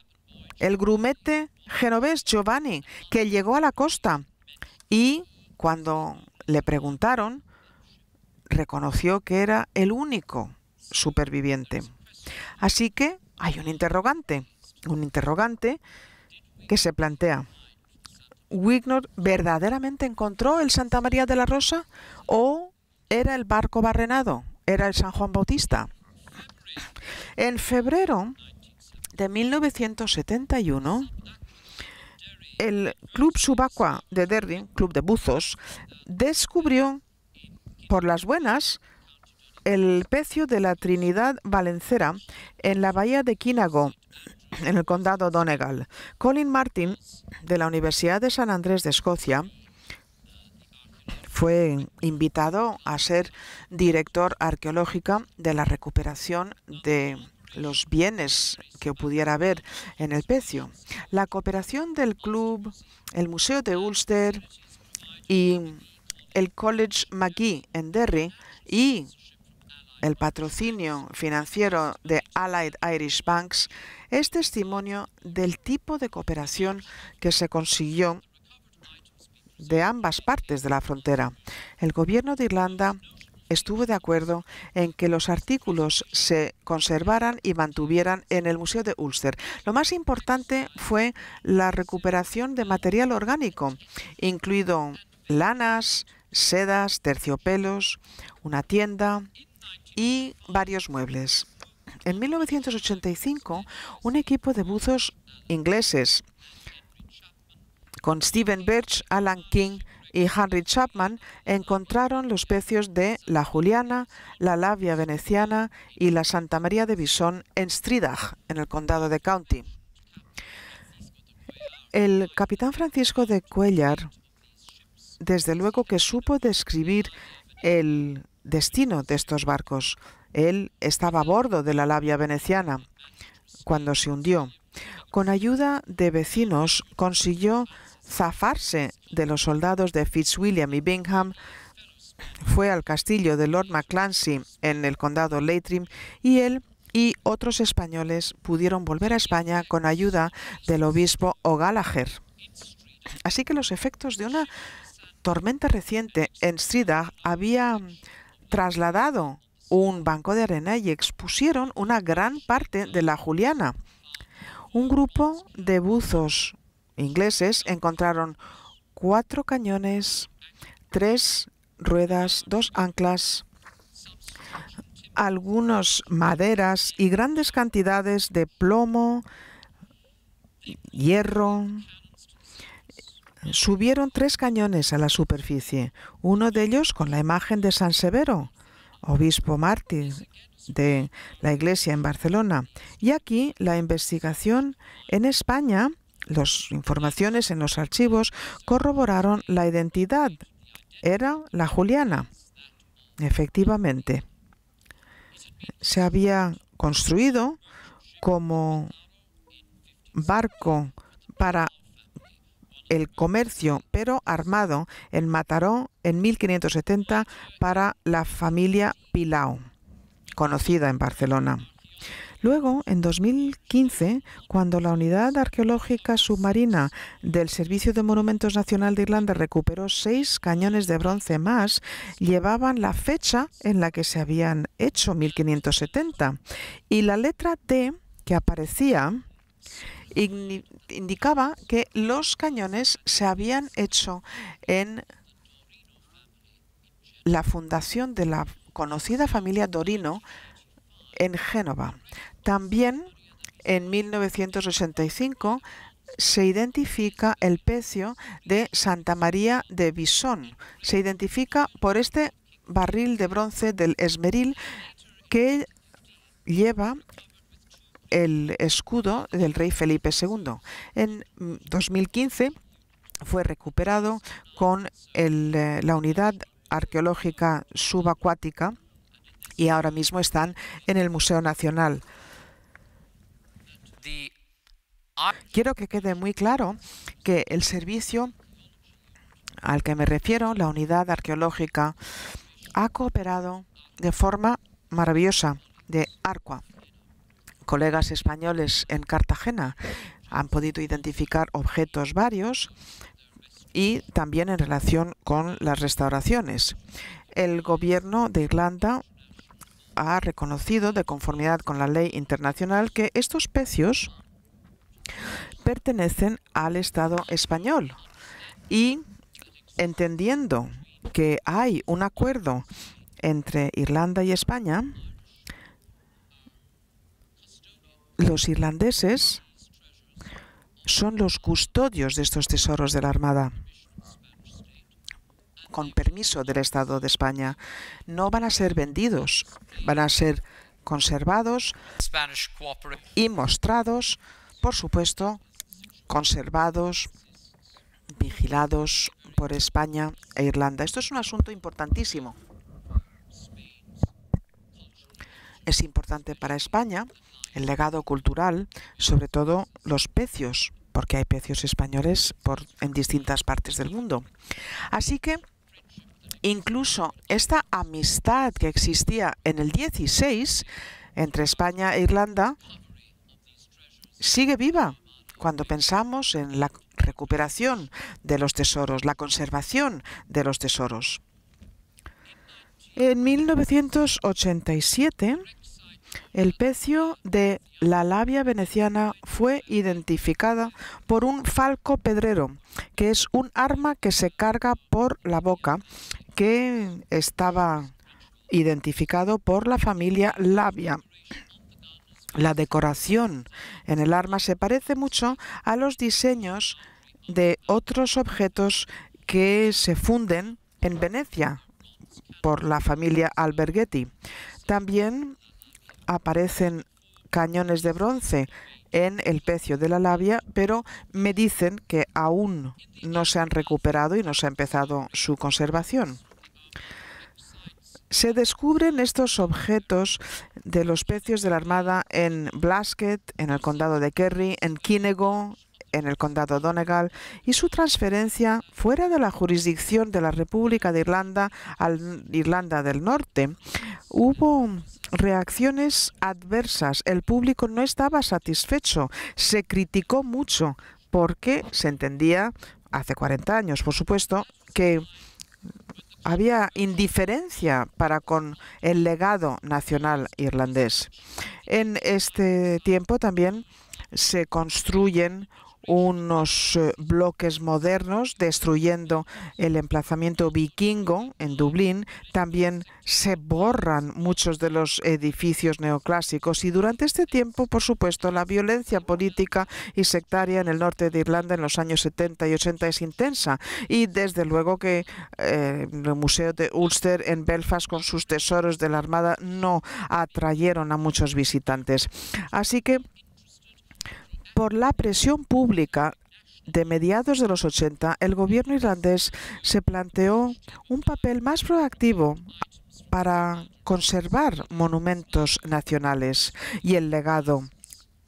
El grumete genovés Giovanni, que llegó a la costa y cuando le preguntaron, reconoció que era el único superviviente. Así que hay un interrogante, un interrogante que se plantea. ¿Wignor verdaderamente encontró el Santa María de la Rosa o era el barco barrenado? ¿Era el San Juan Bautista? En febrero de 1971, el Club Subacua de Derry, Club de Buzos, descubrió por las buenas el pecio de la Trinidad Valencera en la bahía de Quínago, en el condado Donegal. Colin Martin, de la Universidad de San Andrés de Escocia, fue invitado a ser director arqueológico de la recuperación de los bienes que pudiera haber en el pecio. La cooperación del club, el Museo de Ulster y el College McGee en Derry y el patrocinio financiero de Allied Irish Banks es testimonio del tipo de cooperación que se consiguió de ambas partes de la frontera. El gobierno de Irlanda estuvo de acuerdo en que los artículos se conservaran y mantuvieran en el Museo de Ulster. Lo más importante fue la recuperación de material orgánico, incluido lanas, sedas, terciopelos, una tienda, y varios muebles. En 1985, un equipo de buzos ingleses con Stephen Birch, Alan King y Henry Chapman encontraron los pecios de la Juliana, la Labia Veneciana y la Santa María de Bison en Stridach, en el condado de County. El capitán Francisco de Cuellar, desde luego que supo describir el destino de estos barcos. Él estaba a bordo de la labia veneciana cuando se hundió. Con ayuda de vecinos consiguió zafarse de los soldados de Fitzwilliam y Bingham, fue al castillo de Lord mcclancy en el condado Leitrim y él y otros españoles pudieron volver a España con ayuda del obispo O'Gallagher. Así que los efectos de una tormenta reciente en Strida había trasladado un banco de arena y expusieron una gran parte de la Juliana. Un grupo de buzos ingleses encontraron cuatro cañones, tres ruedas, dos anclas, algunos maderas y grandes cantidades de plomo, hierro, Subieron tres cañones a la superficie, uno de ellos con la imagen de San Severo, obispo mártir de la Iglesia en Barcelona. Y aquí la investigación en España, las informaciones en los archivos corroboraron la identidad. Era la Juliana. Efectivamente, se había construido como barco para el comercio, pero armado en Mataró en 1570 para la familia Pilao, conocida en Barcelona. Luego, en 2015, cuando la Unidad Arqueológica Submarina del Servicio de Monumentos Nacional de Irlanda recuperó seis cañones de bronce más, llevaban la fecha en la que se habían hecho, 1570, y la letra D que aparecía indicaba que los cañones se habían hecho en la fundación de la conocida familia Dorino en Génova. También en 1985 se identifica el pecio de Santa María de Bisón. Se identifica por este barril de bronce del esmeril que lleva el escudo del rey Felipe II. En 2015 mm, fue recuperado con eh, la unidad arqueológica subacuática y ahora mismo están en el Museo Nacional. Quiero que quede muy claro que el servicio al que me refiero, la unidad arqueológica, ha cooperado de forma maravillosa de Arqua colegas españoles en Cartagena han podido identificar objetos varios y también en relación con las restauraciones. El gobierno de Irlanda ha reconocido, de conformidad con la ley internacional, que estos pecios pertenecen al Estado español. Y entendiendo que hay un acuerdo entre Irlanda y España, los irlandeses son los custodios de estos tesoros de la Armada con permiso del Estado de España. No van a ser vendidos, van a ser conservados y mostrados, por supuesto, conservados, vigilados por España e Irlanda. Esto es un asunto importantísimo. Es importante para España el legado cultural, sobre todo los pecios, porque hay pecios españoles en distintas partes del mundo. Así que incluso esta amistad que existía en el 16 entre España e Irlanda sigue viva cuando pensamos en la recuperación de los tesoros, la conservación de los tesoros. En 1987 el pecio de la labia veneciana fue identificada por un falco pedrero, que es un arma que se carga por la boca, que estaba identificado por la familia labia. La decoración en el arma se parece mucho a los diseños de otros objetos que se funden en Venecia por la familia Alberghetti. También aparecen cañones de bronce en el pecio de la labia, pero me dicen que aún no se han recuperado y no se ha empezado su conservación. Se descubren estos objetos de los pecios de la Armada en Blasket, en el condado de Kerry, en Kinego, en el condado Donegal y su transferencia fuera de la jurisdicción de la República de Irlanda al Irlanda del Norte, hubo reacciones adversas. El público no estaba satisfecho, se criticó mucho porque se entendía, hace 40 años por supuesto, que había indiferencia para con el legado nacional irlandés. En este tiempo también se construyen unos eh, bloques modernos, destruyendo el emplazamiento vikingo en Dublín. También se borran muchos de los edificios neoclásicos y durante este tiempo, por supuesto, la violencia política y sectaria en el norte de Irlanda en los años 70 y 80 es intensa y desde luego que eh, el Museo de Ulster en Belfast con sus tesoros de la Armada no atrayeron a muchos visitantes. Así que por la presión pública de mediados de los 80, el gobierno irlandés se planteó un papel más proactivo para conservar monumentos nacionales y el legado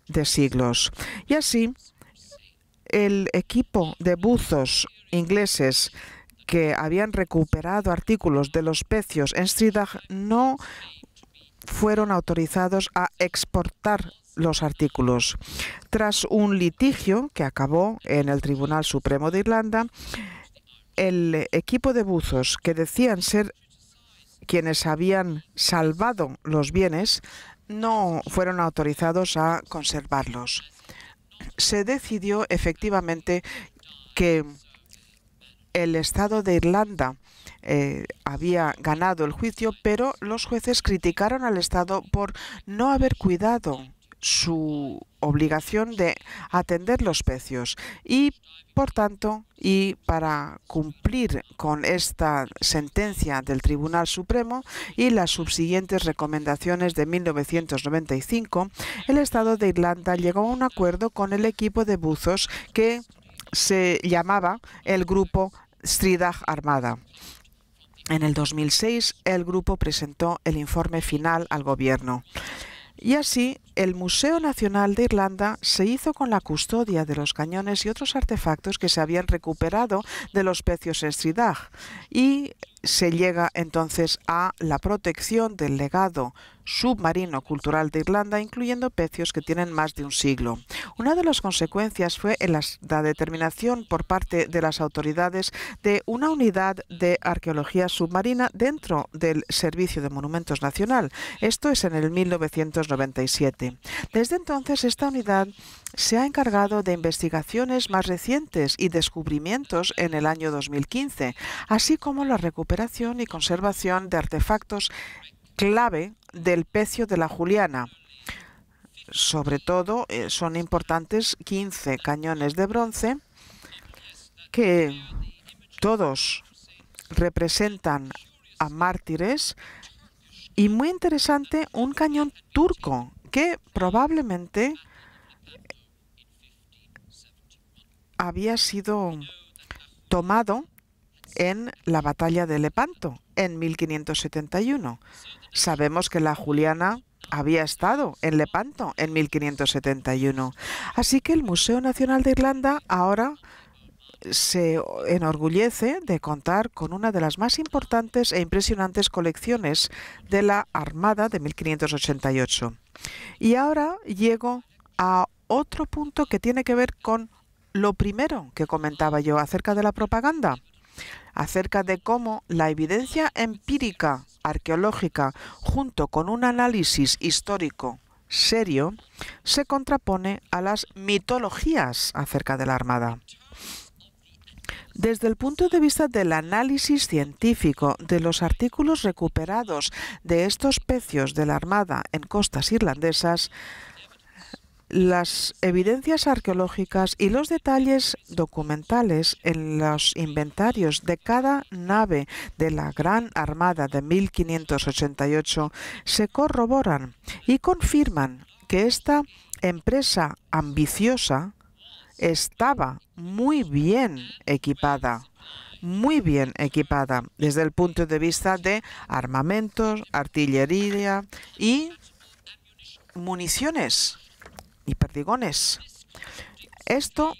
de siglos. Y así, el equipo de buzos ingleses que habían recuperado artículos de los pecios en Stridag no fueron autorizados a exportar los artículos. Tras un litigio que acabó en el Tribunal Supremo de Irlanda, el equipo de buzos que decían ser quienes habían salvado los bienes no fueron autorizados a conservarlos. Se decidió efectivamente que el Estado de Irlanda eh, había ganado el juicio, pero los jueces criticaron al Estado por no haber cuidado su obligación de atender los precios y, por tanto, y para cumplir con esta sentencia del Tribunal Supremo y las subsiguientes recomendaciones de 1995, el Estado de Irlanda llegó a un acuerdo con el equipo de buzos que se llamaba el grupo stridag Armada. En el 2006, el grupo presentó el informe final al gobierno. Y así, el Museo Nacional de Irlanda se hizo con la custodia de los cañones y otros artefactos que se habían recuperado de los pecios Stridag, y se llega entonces a la protección del legado submarino cultural de Irlanda, incluyendo pecios que tienen más de un siglo. Una de las consecuencias fue la determinación por parte de las autoridades de una unidad de arqueología submarina dentro del Servicio de Monumentos Nacional. Esto es en el 1997. Desde entonces, esta unidad se ha encargado de investigaciones más recientes y descubrimientos en el año 2015, así como la recuperación y conservación de artefactos clave del pecio de la Juliana. Sobre todo eh, son importantes 15 cañones de bronce que todos representan a mártires y muy interesante un cañón turco que probablemente había sido tomado en la batalla de Lepanto en 1571. Sabemos que la Juliana había estado en Lepanto en 1571. Así que el Museo Nacional de Irlanda ahora se enorgullece de contar con una de las más importantes e impresionantes colecciones de la Armada de 1588. Y ahora llego a otro punto que tiene que ver con lo primero que comentaba yo acerca de la propaganda, acerca de cómo la evidencia empírica arqueológica junto con un análisis histórico serio se contrapone a las mitologías acerca de la Armada. Desde el punto de vista del análisis científico de los artículos recuperados de estos pecios de la Armada en costas irlandesas, las evidencias arqueológicas y los detalles documentales en los inventarios de cada nave de la Gran Armada de 1588 se corroboran y confirman que esta empresa ambiciosa estaba muy bien equipada muy bien equipada desde el punto de vista de armamentos, artillería y municiones y perdigones. Esto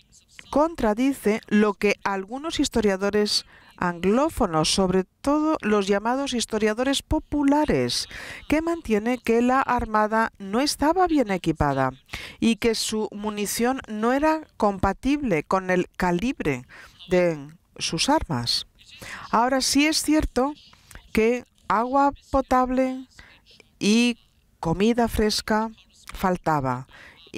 contradice lo que algunos historiadores anglófonos, sobre todo los llamados historiadores populares, que mantiene que la armada no estaba bien equipada y que su munición no era compatible con el calibre de sus armas. Ahora sí es cierto que agua potable y comida fresca faltaba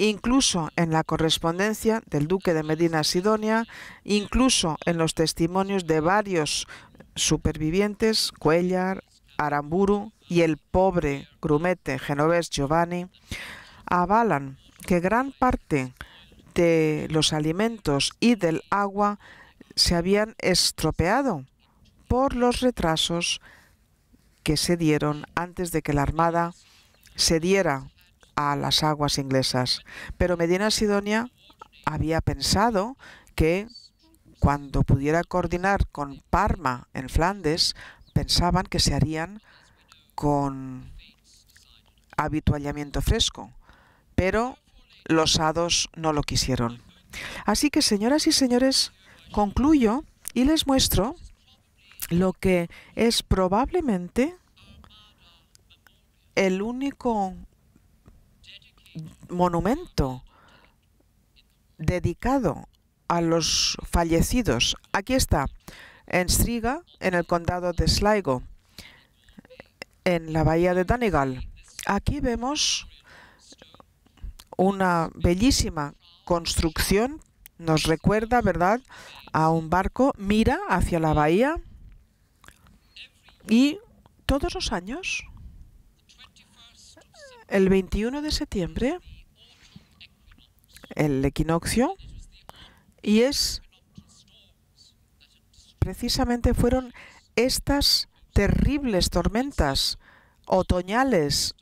incluso en la correspondencia del duque de Medina Sidonia, incluso en los testimonios de varios supervivientes, Cuellar, Aramburu y el pobre grumete genovés Giovanni, avalan que gran parte de los alimentos y del agua se habían estropeado por los retrasos que se dieron antes de que la Armada se diera a las aguas inglesas. Pero Medina Sidonia había pensado que cuando pudiera coordinar con Parma en Flandes, pensaban que se harían con habituallamiento fresco, pero los hados no lo quisieron. Así que, señoras y señores, concluyo y les muestro lo que es probablemente el único monumento dedicado a los fallecidos. Aquí está, en Striga, en el condado de Sligo, en la bahía de Donegal. Aquí vemos una bellísima construcción, nos recuerda, ¿verdad?, a un barco, mira hacia la bahía y todos los años el 21 de septiembre, el equinoccio, y es precisamente fueron estas terribles tormentas otoñales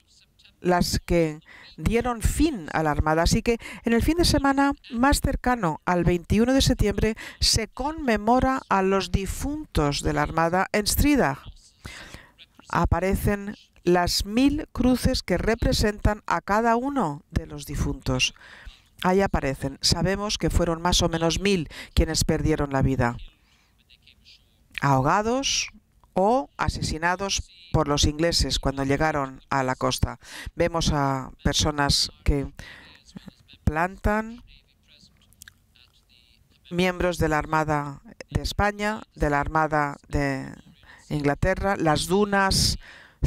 las que dieron fin a la Armada. Así que en el fin de semana más cercano al 21 de septiembre se conmemora a los difuntos de la Armada en Strida. Aparecen las mil cruces que representan a cada uno de los difuntos. Ahí aparecen. Sabemos que fueron más o menos mil quienes perdieron la vida. Ahogados o asesinados por los ingleses cuando llegaron a la costa. Vemos a personas que plantan, miembros de la Armada de España, de la Armada de Inglaterra, las dunas,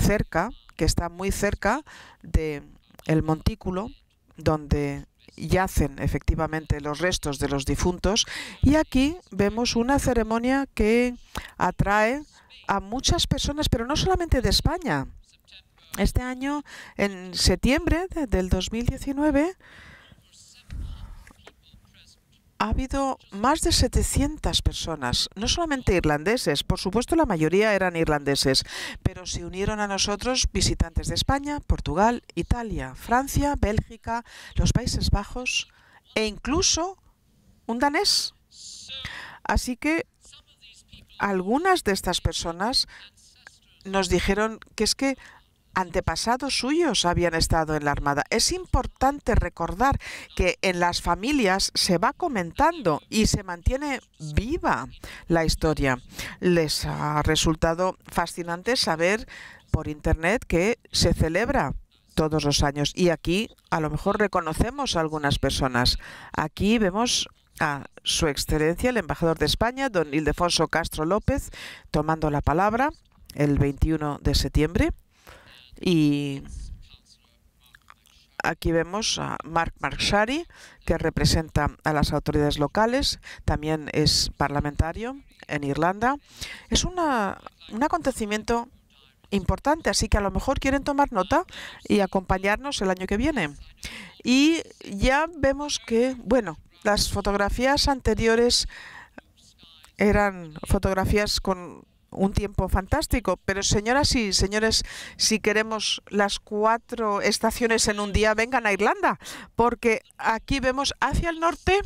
cerca, que está muy cerca de el montículo donde yacen efectivamente los restos de los difuntos y aquí vemos una ceremonia que atrae a muchas personas, pero no solamente de España. Este año, en septiembre del 2019, ha habido más de 700 personas, no solamente irlandeses, por supuesto la mayoría eran irlandeses, pero se unieron a nosotros visitantes de España, Portugal, Italia, Francia, Bélgica, los Países Bajos e incluso un danés. Así que algunas de estas personas nos dijeron que es que antepasados suyos habían estado en la Armada. Es importante recordar que en las familias se va comentando y se mantiene viva la historia. Les ha resultado fascinante saber por Internet que se celebra todos los años y aquí a lo mejor reconocemos a algunas personas. Aquí vemos a su excelencia el embajador de España, don Ildefonso Castro López, tomando la palabra el 21 de septiembre y aquí vemos a Mark Markshari, que representa a las autoridades locales, también es parlamentario en Irlanda. Es un acontecimiento importante, así que a lo mejor quieren tomar nota y acompañarnos el año que viene. Y ya vemos que, bueno, las fotografías anteriores eran fotografías con un tiempo fantástico, pero señoras y señores, si queremos las cuatro estaciones en un día, vengan a Irlanda, porque aquí vemos hacia el norte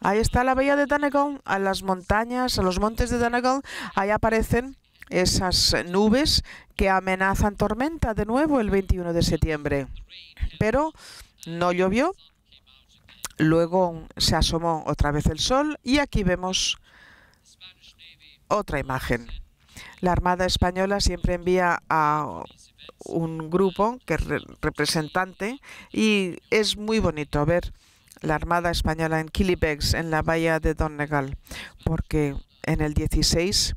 Ahí está la bahía de Donegal, a las montañas, a los montes de Donegal. Ahí aparecen esas nubes que amenazan tormenta de nuevo el 21 de septiembre. Pero no llovió. Luego se asomó otra vez el sol y aquí vemos otra imagen. La Armada Española siempre envía a un grupo que representante y es muy bonito ver la Armada Española en Kilibex, en la bahía de Donegal, porque en el 16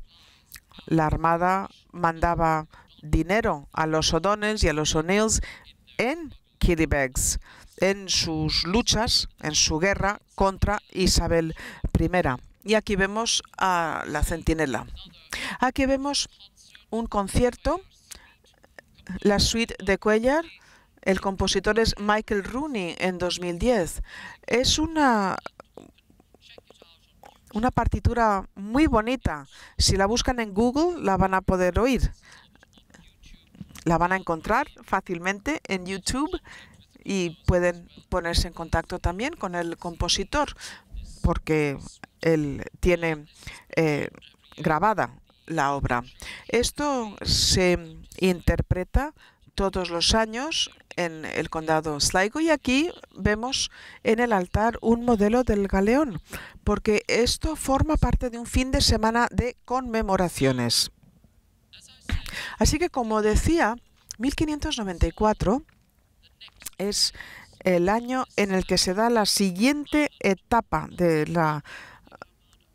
la Armada mandaba dinero a los O'Donnells y a los O'Neills en Kilibex, en sus luchas, en su guerra contra Isabel I y aquí vemos a la centinela. Aquí vemos un concierto, la suite de Cuellar. El compositor es Michael Rooney en 2010. Es una una partitura muy bonita. Si la buscan en Google, la van a poder oír. La van a encontrar fácilmente en YouTube y pueden ponerse en contacto también con el compositor, porque tiene eh, grabada la obra. Esto se interpreta todos los años en el condado Sligo y aquí vemos en el altar un modelo del galeón, porque esto forma parte de un fin de semana de conmemoraciones. Así que como decía, 1594 es el año en el que se da la siguiente etapa de la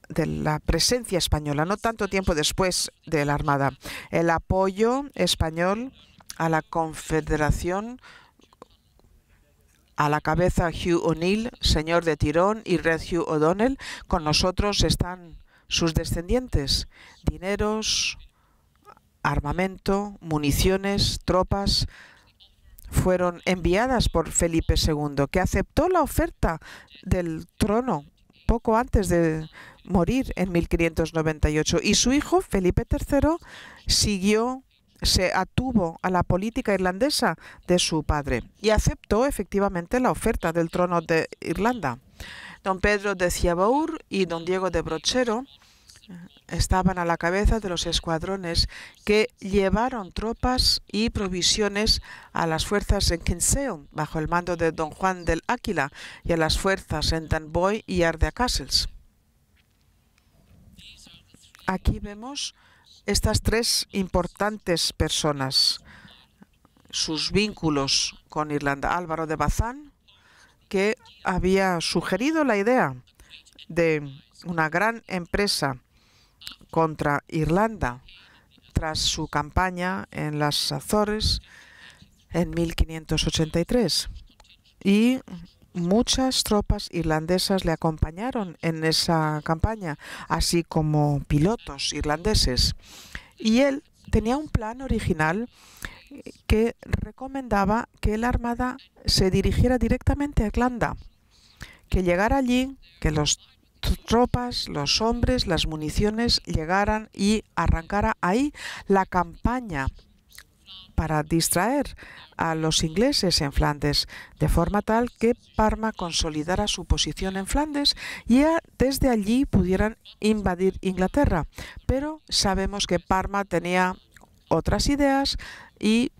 de la presencia española, no tanto tiempo después de la Armada. El apoyo español a la Confederación, a la cabeza Hugh O'Neill, señor de Tirón, y Red Hugh O'Donnell. Con nosotros están sus descendientes, dineros, armamento, municiones, tropas, fueron enviadas por Felipe II, que aceptó la oferta del trono poco antes de morir en 1598 y su hijo Felipe III siguió se atuvo a la política irlandesa de su padre y aceptó efectivamente la oferta del trono de Irlanda. Don Pedro de Ciabour y don Diego de Brochero estaban a la cabeza de los escuadrones que llevaron tropas y provisiones a las fuerzas en Kinsale, bajo el mando de don Juan del Áquila, y a las fuerzas en Danboy y Ardea Castles. Aquí vemos estas tres importantes personas, sus vínculos con Irlanda. Álvaro de Bazán, que había sugerido la idea de una gran empresa contra Irlanda tras su campaña en las Azores en 1583. Y muchas tropas irlandesas le acompañaron en esa campaña, así como pilotos irlandeses. Y él tenía un plan original eh, que recomendaba que la Armada se dirigiera directamente a Irlanda, que llegara allí, que las tropas, los hombres, las municiones llegaran y arrancara ahí la campaña para distraer a los ingleses en Flandes, de forma tal que Parma consolidara su posición en Flandes y desde allí pudieran invadir Inglaterra. Pero sabemos que Parma tenía otras ideas y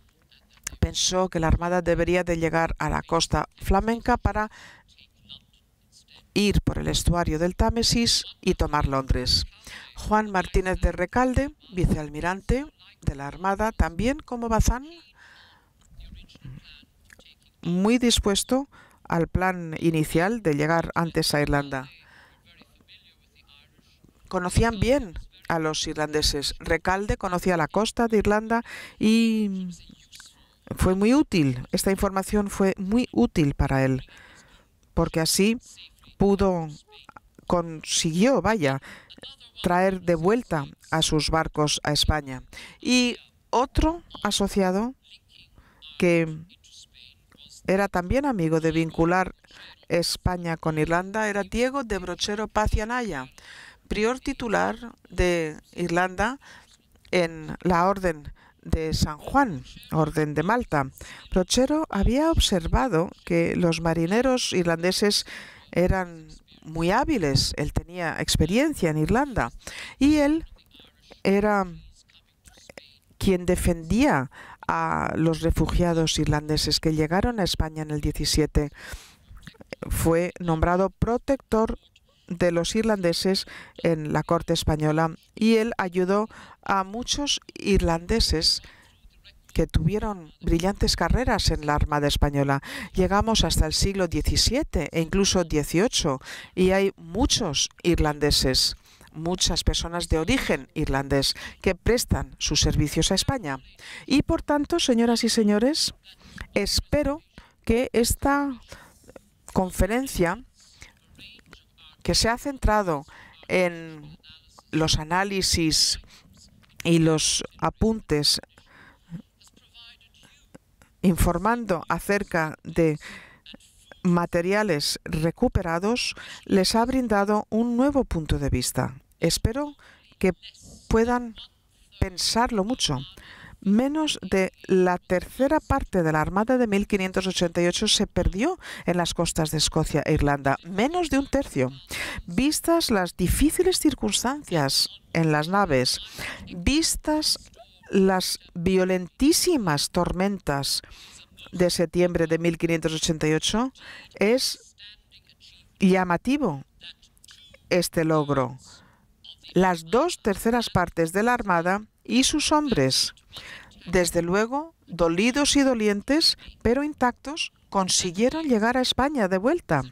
pensó que la armada debería de llegar a la costa flamenca para ir por el estuario del Támesis y tomar Londres. Juan Martínez de Recalde, vicealmirante de la Armada, también como Bazán, muy dispuesto al plan inicial de llegar antes a Irlanda. Conocían bien a los irlandeses. Recalde conocía la costa de Irlanda y fue muy útil. Esta información fue muy útil para él, porque así pudo, consiguió, vaya, traer de vuelta a sus barcos a España. Y otro asociado que era también amigo de vincular España con Irlanda era Diego de Brochero Pacianaya, prior titular de Irlanda en la Orden de San Juan, Orden de Malta. Brochero había observado que los marineros irlandeses eran muy hábiles. Él tenía experiencia en Irlanda y él era quien defendía a los refugiados irlandeses que llegaron a España en el 17. Fue nombrado protector de los irlandeses en la corte española y él ayudó a muchos irlandeses que tuvieron brillantes carreras en la Armada Española. Llegamos hasta el siglo XVII e incluso XVIII y hay muchos irlandeses muchas personas de origen irlandés que prestan sus servicios a España. Y por tanto, señoras y señores, espero que esta conferencia que se ha centrado en los análisis y los apuntes informando acerca de materiales recuperados, les ha brindado un nuevo punto de vista. Espero que puedan pensarlo mucho. Menos de la tercera parte de la Armada de 1588 se perdió en las costas de Escocia e Irlanda, menos de un tercio. Vistas las difíciles circunstancias en las naves, vistas las violentísimas tormentas de septiembre de 1588, es llamativo este logro. Las dos terceras partes de la Armada y sus hombres, desde luego dolidos y dolientes, pero intactos, consiguieron llegar a España de vuelta.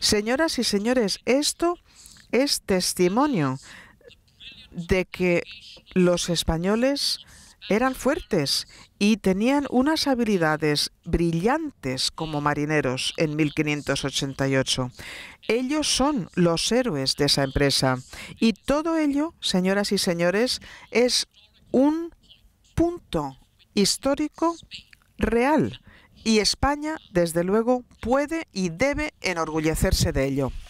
Señoras y señores, esto es testimonio de que los españoles eran fuertes y tenían unas habilidades brillantes como marineros en 1588. Ellos son los héroes de esa empresa. Y todo ello, señoras y señores, es un punto histórico real. Y España, desde luego, puede y debe enorgullecerse de ello.